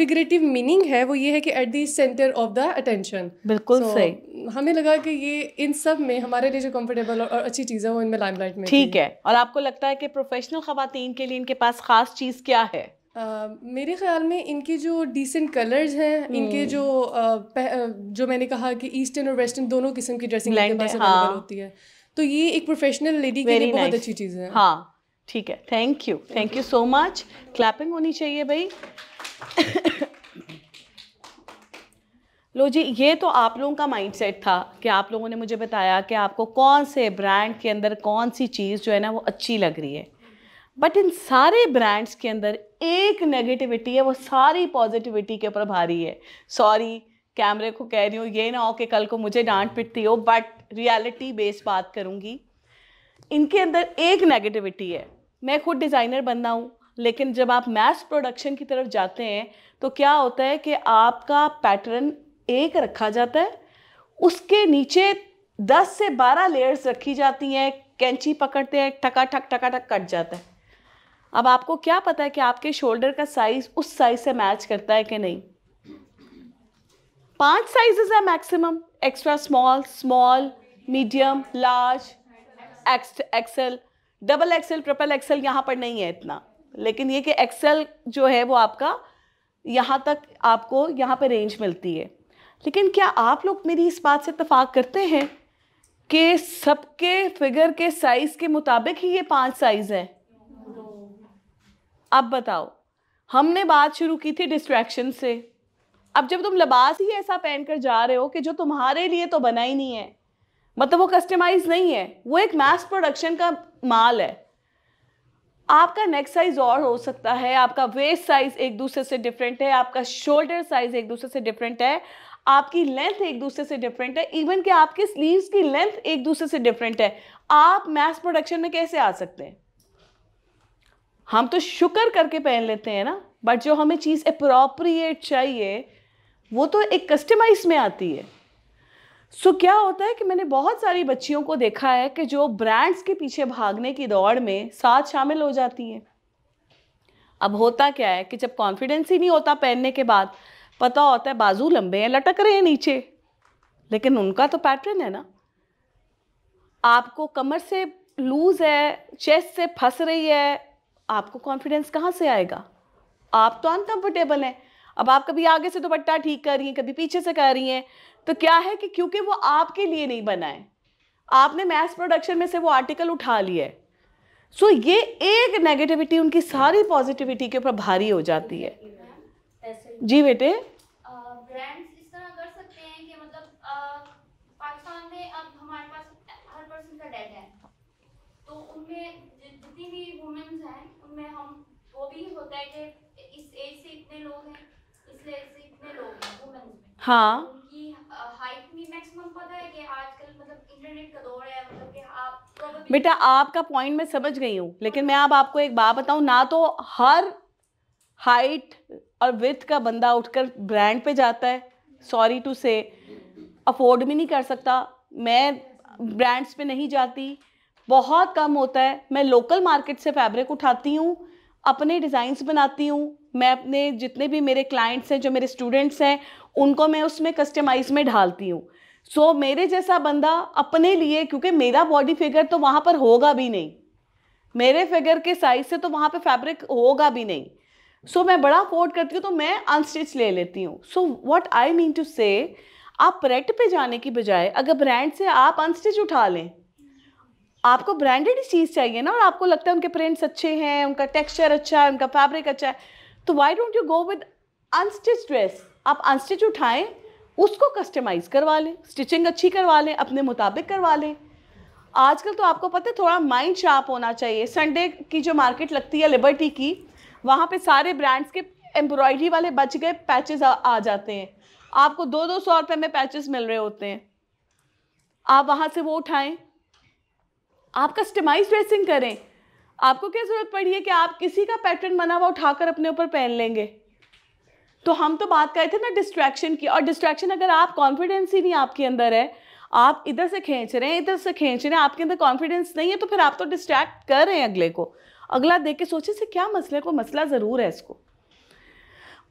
फिगरेटिव मीनिंग है वो ये है कि at the centre of the attention बिल्कुल so, सही हमें लगा कि ये इन सब में हमारे लिए जो कंफर्टेबल और अच्छी चीज़ है वो इनमें लाइमलाइट में ठीक है और आपको लगता है कि प्रोफेशनल खातन के लिए इनके पास ख़ास चीज़ क्या है Uh, मेरे ख्याल में इनके जो डिसेंट कलर्स हैं hmm. इनके हम्म। जो uh, जो मैंने कहा कि ईस्टर्न और वेस्टर्न दोनों किस्म की ड्रेसिंग हाँ. होती है तो ये एक प्रोफेशनल लेडी के लिए बहुत अच्छी चीज़ है हाँ ठीक है thank you thank you so much clapping होनी चाहिए भाई लो जी ये तो आप लोगों का माइंडसेट था कि आप लोगों ने मुझे बताया कि आपको कौन से ब्रांड के अंदर कौन सी चीज़ जो है ना वो अच्छी लग रही है बट इन सारे ब्रांड्स के अंदर एक नेगेटिविटी है वो सारी पॉजिटिविटी के ऊपर भारी है सॉरी कैमरे को कह रही हूँ ये ना हो कि कल को मुझे डांट पिटती हो बट रियलिटी बेस्ड बात करूँगी इनके अंदर एक नेगेटिविटी है मैं खुद डिज़ाइनर बनना हूँ लेकिन जब आप मैथ प्रोडक्शन की तरफ जाते हैं तो क्या होता है कि आपका पैटर्न एक रखा जाता है उसके नीचे दस से बारह लेयर्स रखी जाती हैं कैंची पकड़ते हैं ठका ठक ठका ठक कट जाता है अब आपको क्या पता है कि आपके शोल्डर का साइज़ उस साइज़ से मैच करता है कि नहीं पांच साइजेस है maximum extra small small medium large XL double XL triple XL यहाँ पर नहीं है इतना लेकिन ये कि एक्सेल जो है वो आपका यहाँ तक आपको यहाँ पर रेंज मिलती है लेकिन क्या आप लोग मेरी इस बात से इतफाक़ करते हैं कि सबके फिगर के साइज़ के मुताबिक ही ये पांच साइज़ है अब बताओ हमने बात शुरू की थी डिस्ट्रैक्शन से अब जब तुम लिबास ही ऐसा पहन कर जा रहे हो कि जो तुम्हारे लिए तो बना ही नहीं है मतलब वो कस्टमाइज नहीं है वो एक मास प्रोडक्शन का माल है आपका नेक साइज और हो सकता है आपका वेस्ट साइज एक दूसरे से डिफरेंट है आपका शोल्डर साइज एक दूसरे से डिफरेंट है आपकी लेंथ एक दूसरे से डिफरेंट है इवन कि आपके स्लीव्स की लेंथ एक दूसरे से डिफरेंट है आप मैस प्रोडक्शन में कैसे आ सकते हैं हम तो शुक्र करके पहन लेते हैं ना बट जो हमें चीज़ अप्रोप्रिएट चाहिए वो तो एक कस्टमाइज में आती है सो so, क्या होता है कि मैंने बहुत सारी बच्चियों को देखा है कि जो ब्रांड्स के पीछे भागने की दौड़ में साथ शामिल हो जाती हैं अब होता क्या है कि जब कॉन्फिडेंस ही नहीं होता पहनने के बाद पता होता है बाजू लंबे हैं लटक रहे हैं नीचे लेकिन उनका तो पैटर्न है ना आपको कमर से लूज़ है चेस्ट से फंस रही है आपको कॉन्फिडेंस कहाँ से आएगा आप तो अनकम्फर्टेबल हैं अब आप कभी आगे से दुपट्टा तो ठीक कर रही हैं कभी पीछे से कर रही हैं तो क्या है कि क्योंकि वो आपके लिए नहीं बना है आपने मैथ प्रोडक्शन में से वो आर्टिकल उठा लिया है सो so, ये एक नेगेटिविटी उनकी सारी पॉजिटिविटी के ऊपर भारी हो जाती है जी बेटे मतलब, तो जितनी हैं उनमें हम वो भी होता है कि इस एज से इतने लोग हैं हाँ मतलब मतलब बेटा आपका पॉइंट मैं समझ गई हूँ लेकिन मैं अब आप आपको एक बात बताऊँ ना तो हर हाइट और विथ का बंदा उठकर ब्रांड पे जाता है सॉरी टू से अफोर्ड भी नहीं कर सकता मैं ब्रांड्स पे नहीं जाती बहुत कम होता है मैं लोकल मार्केट से फैब्रिक उठाती हूँ अपने डिज़ाइंस बनाती हूँ मैं अपने जितने भी मेरे क्लाइंट्स हैं जो मेरे स्टूडेंट्स हैं उनको मैं उसमें कस्टमाइज में ढालती हूँ सो so, मेरे जैसा बंदा अपने लिए क्योंकि मेरा बॉडी फिगर तो वहाँ पर होगा भी नहीं मेरे फिगर के साइज से तो वहाँ पे फैब्रिक होगा भी नहीं सो so, मैं बड़ा अफोर्ड करती हूँ तो मैं अनस्टिच ले लेती हूँ so what I mean to say आप प्रेट पे जाने की बजाय अगर ब्रांड से आप अनस्टिच उठा लें आपको ब्रांडेड ही चीज़ चाहिए ना और आपको लगता है उनके प्रिंट्स अच्छे हैं उनका टेक्सचर अच्छा है उनका फैब्रिक अच्छा है तो why don't you go with unstitch dress आप अनस्टिच उठाएं उसको कस्टमाइज़ करवा लें स्टिचिंग अच्छी करवा लें अपने मुताबिक करवा लें आजकल तो आपको पता है थोड़ा माइंड शार्प होना चाहिए संडे की जो मार्केट लगती है लिबर्टी की वहाँ पे सारे ब्रांड्स के एम्ब्रॉयडरी वाले बच गए पैचेस आ, आ जाते हैं आपको दो दो सौ रुपये में पैचेस मिल रहे होते हैं आप वहाँ से वो उठाएं आप कस्टमाइज ड्रेसिंग करें आपको क्या ज़रूरत पड़ी है कि आप किसी का पैटर्न बना हुआ उठाकर अपने ऊपर पहन लेंगे तो हम तो बात कर रहे थे ना डिस्ट्रैक्शन की और डिस्ट्रैक्शन अगर आप कॉन्फिडेंस ही नहीं आपके अंदर है आप इधर से खींच रहे हैं इधर से खींच रहे हैं आपके अंदर कॉन्फिडेंस नहीं है तो फिर आप तो डिस्ट्रैक्ट कर रहे हैं अगले को अगला देख के सोचे से क्या मसला है कोई मसला ज़रूर है इसको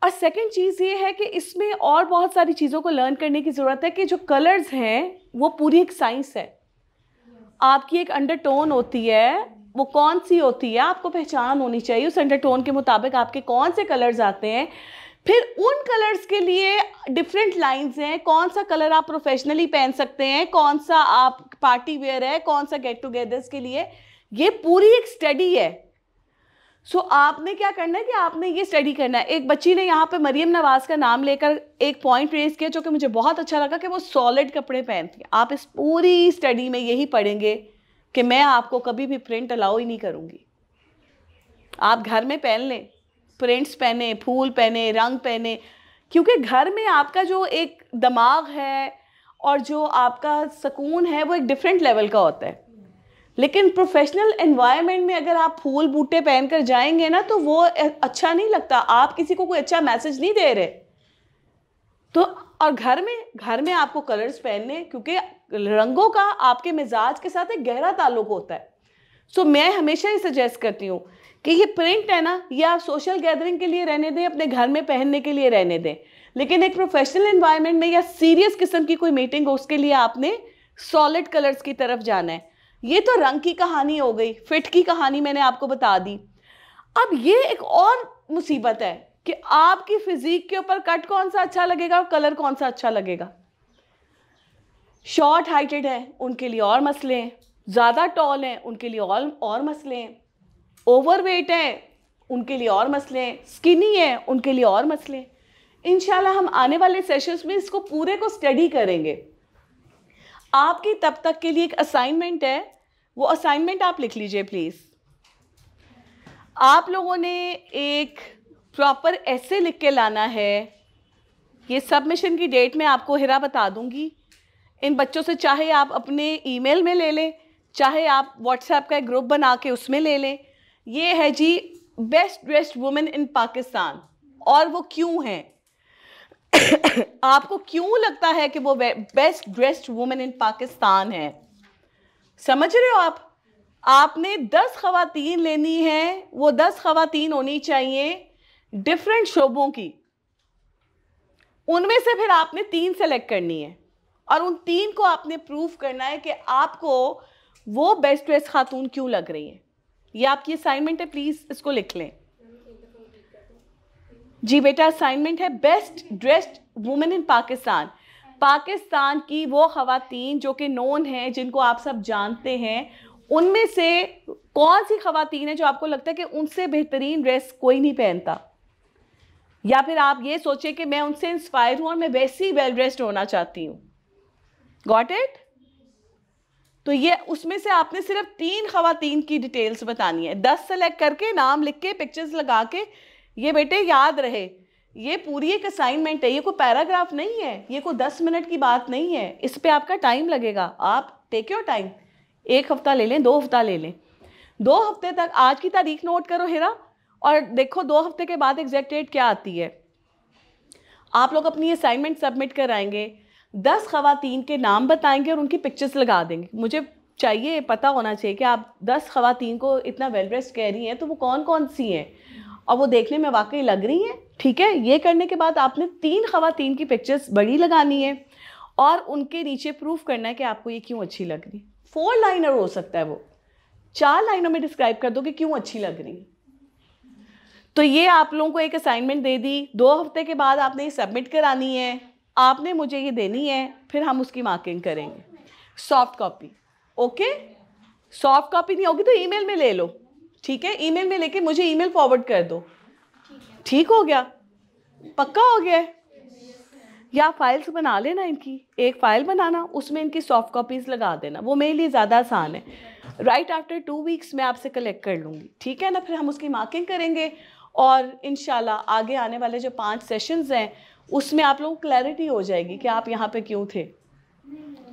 और सेकंड चीज़ ये है कि इसमें और बहुत सारी चीज़ों को लर्न करने की ज़रूरत है कि जो कलर्स हैं वो पूरी एक साइंस है आपकी एक अंडरटोन होती है वो कौन सी होती है आपको पहचान होनी चाहिए उस अंडरटोन के मुताबिक आपके कौन से कलर्स आते हैं फिर उन कलर्स के लिए डिफरेंट लाइंस हैं कौन सा कलर आप प्रोफेशनली पहन सकते हैं कौन सा आप पार्टी वेयर है कौन सा गेट टुगेदर्स के लिए ये पूरी एक स्टडी है सो so, आपने क्या करना है कि आपने ये स्टडी करना है एक बच्ची ने यहाँ पे मरियम नवाज का नाम लेकर एक पॉइंट रेज किया जो कि मुझे बहुत अच्छा लगा कि वो सॉलिड कपड़े पहनती है आप इस पूरी स्टडी में यही पढ़ेंगे कि मैं आपको कभी भी प्रिंट अलाउ ही नहीं करूँगी आप घर में पहन लें प्रिंट्स पहने फूल पहने रंग पहने क्योंकि घर में आपका जो एक दिमाग है और जो आपका सुकून है वो एक डिफरेंट लेवल का होता है लेकिन प्रोफेशनल एनवायरनमेंट में अगर आप फूल बूटे पहन कर जाएंगे ना तो वो अच्छा नहीं लगता आप किसी को कोई अच्छा मैसेज नहीं दे रहे तो और घर में घर में आपको कलर्स पहनने क्योंकि रंगों का आपके मिजाज के साथ एक गहरा ताल्लुक होता है सो so, मैं हमेशा ये सजेस्ट करती हूँ कि ये प्रिंट है ना ये आप सोशल गैदरिंग के लिए रहने दें अपने घर में पहनने के लिए रहने दें लेकिन एक प्रोफेशनल एनवायरनमेंट में या सीरियस किस्म की कोई मीटिंग हो उसके लिए आपने सॉलिड कलर्स की तरफ जाना है ये तो रंग की कहानी हो गई फिट की कहानी मैंने आपको बता दी अब ये एक और मुसीबत है कि आपकी फिजिक के ऊपर कट कौन सा अच्छा लगेगा और कलर कौन सा अच्छा लगेगा शॉर्ट हाइटेड है उनके लिए और मसले हैं ज़्यादा टॉल हैं उनके लिए और और मसले हैं ओवर वेट हैं उनके लिए और मसले हैं स्किनी हैं उनके लिए और मसले हैं इन हम आने वाले सेशंस में इसको पूरे को स्टडी करेंगे आपकी तब तक के लिए एक असाइनमेंट है वो असाइनमेंट आप लिख लीजिए प्लीज़ आप लोगों ने एक प्रॉपर ऐसे लिख के लाना है ये सबमिशन की डेट मैं आपको हिरा बता दूंगी इन बच्चों से चाहे आप अपने ईमेल में ले लें चाहे आप व्हाट्सएप का एक ग्रुप बना के उसमें ले लें ये है जी best dressed women in Pakistan और वो क्यों हैं (coughs) आपको क्यों लगता है कि वो best dressed women in Pakistan है समझ रहे हो आप आपने दस खातन लेनी है वो दस खातन होनी चाहिए डिफरेंट शोबों की उनमें से फिर आपने तीन सेलेक्ट करनी है और उन तीन को आपने प्रूव करना है कि आपको वो बेस्ट ड्रेस खातून क्यों लग रही है ये आपकी असाइनमेंट है प्लीज़ इसको लिख लें जी बेटा असाइनमेंट है best dressed women in Pakistan Pakistan की वो खातन जो कि नोन हैं जिनको आप सब जानते हैं उनमें से कौन सी खातन है जो आपको लगता है कि उनसे बेहतरीन ड्रेस कोई नहीं पहनता या फिर आप ये सोचें कि मैं उनसे इंस्पायर हूँ और मैं वैसे ही वेल ड्रेस्ड होना चाहती हूँ गॉट इट तो ये उसमें से आपने सिर्फ तीन खातन की डिटेल्स बतानी है दस सेलेक्ट करके नाम लिख के पिक्चर्स लगा के ये बेटे याद रहे ये पूरी एक असाइनमेंट है ये कोई पैराग्राफ नहीं है ये कोई दस मिनट की बात नहीं है इस पर आपका टाइम लगेगा आप टेक योर टाइम एक हफ्ता ले लें दो हफ्ता ले लें दो हफ्ते तक आज की तारीख नोट करो हेरा और देखो दो हफ्ते के बाद एग्जैक्ट डेट क्या आती है आप लोग अपनी असाइनमेंट सबमिट कराएंगे दस ख़वातीन के नाम बताएंगे और उनकी पिक्चर्स लगा देंगे मुझे चाहिए पता होना चाहिए कि आप दस ख़वातीन को इतना वेल ड्रेस कह रही हैं तो वो कौन कौन सी हैं और वो देखने में वाकई लग रही हैं ठीक है ये करने के बाद आपने तीन खातन की पिक्चर्स बड़ी लगानी है और उनके नीचे प्रूफ करना है कि आपको ये क्यों अच्छी लग रही फोर लाइनर हो सकता है वो चार लाइनों में डिस्क्राइब कर दो कि क्यों अच्छी लग रही है तो ये आप लोगों को एक असाइनमेंट दे दी दो हफ्ते के बाद आपने ये सबमिट करानी है आपने मुझे ये देनी है फिर हम उसकी मार्किंग करेंगे soft copy okay soft copy नहीं होगी तो ईमेल में ले लो ठीक है ईमेल में लेके मुझे ईमेल फॉरवर्ड कर दो ठीक हो गया पक्का हो गया या फाइल्स बना लेना इनकी एक फ़ाइल बनाना उसमें इनकी सॉफ्ट कॉपीज़ लगा देना वो मेरे लिए ज़्यादा आसान है राइट आफ्टर टू वीक्स मैं आपसे कलेक्ट कर लूँगी ठीक है ना फिर हम उसकी मार्किंग करेंगे और इन आगे आने वाले जो पाँच सेशंस हैं उसमें आप लोगों को क्लैरिटी हो जाएगी कि आप यहाँ पे क्यों थे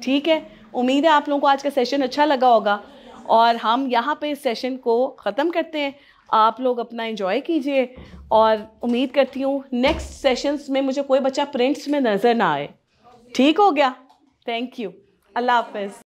ठीक है उम्मीद है आप लोगों को आज का सेशन अच्छा लगा होगा और हम यहाँ पे इस सेशन को ख़त्म करते हैं आप लोग अपना इन्जॉय कीजिए और उम्मीद करती हूँ नेक्स्ट सेशंस में मुझे कोई बच्चा प्रिंट्स में नज़र ना आए ठीक हो गया थैंक यू अल्लाह हाफ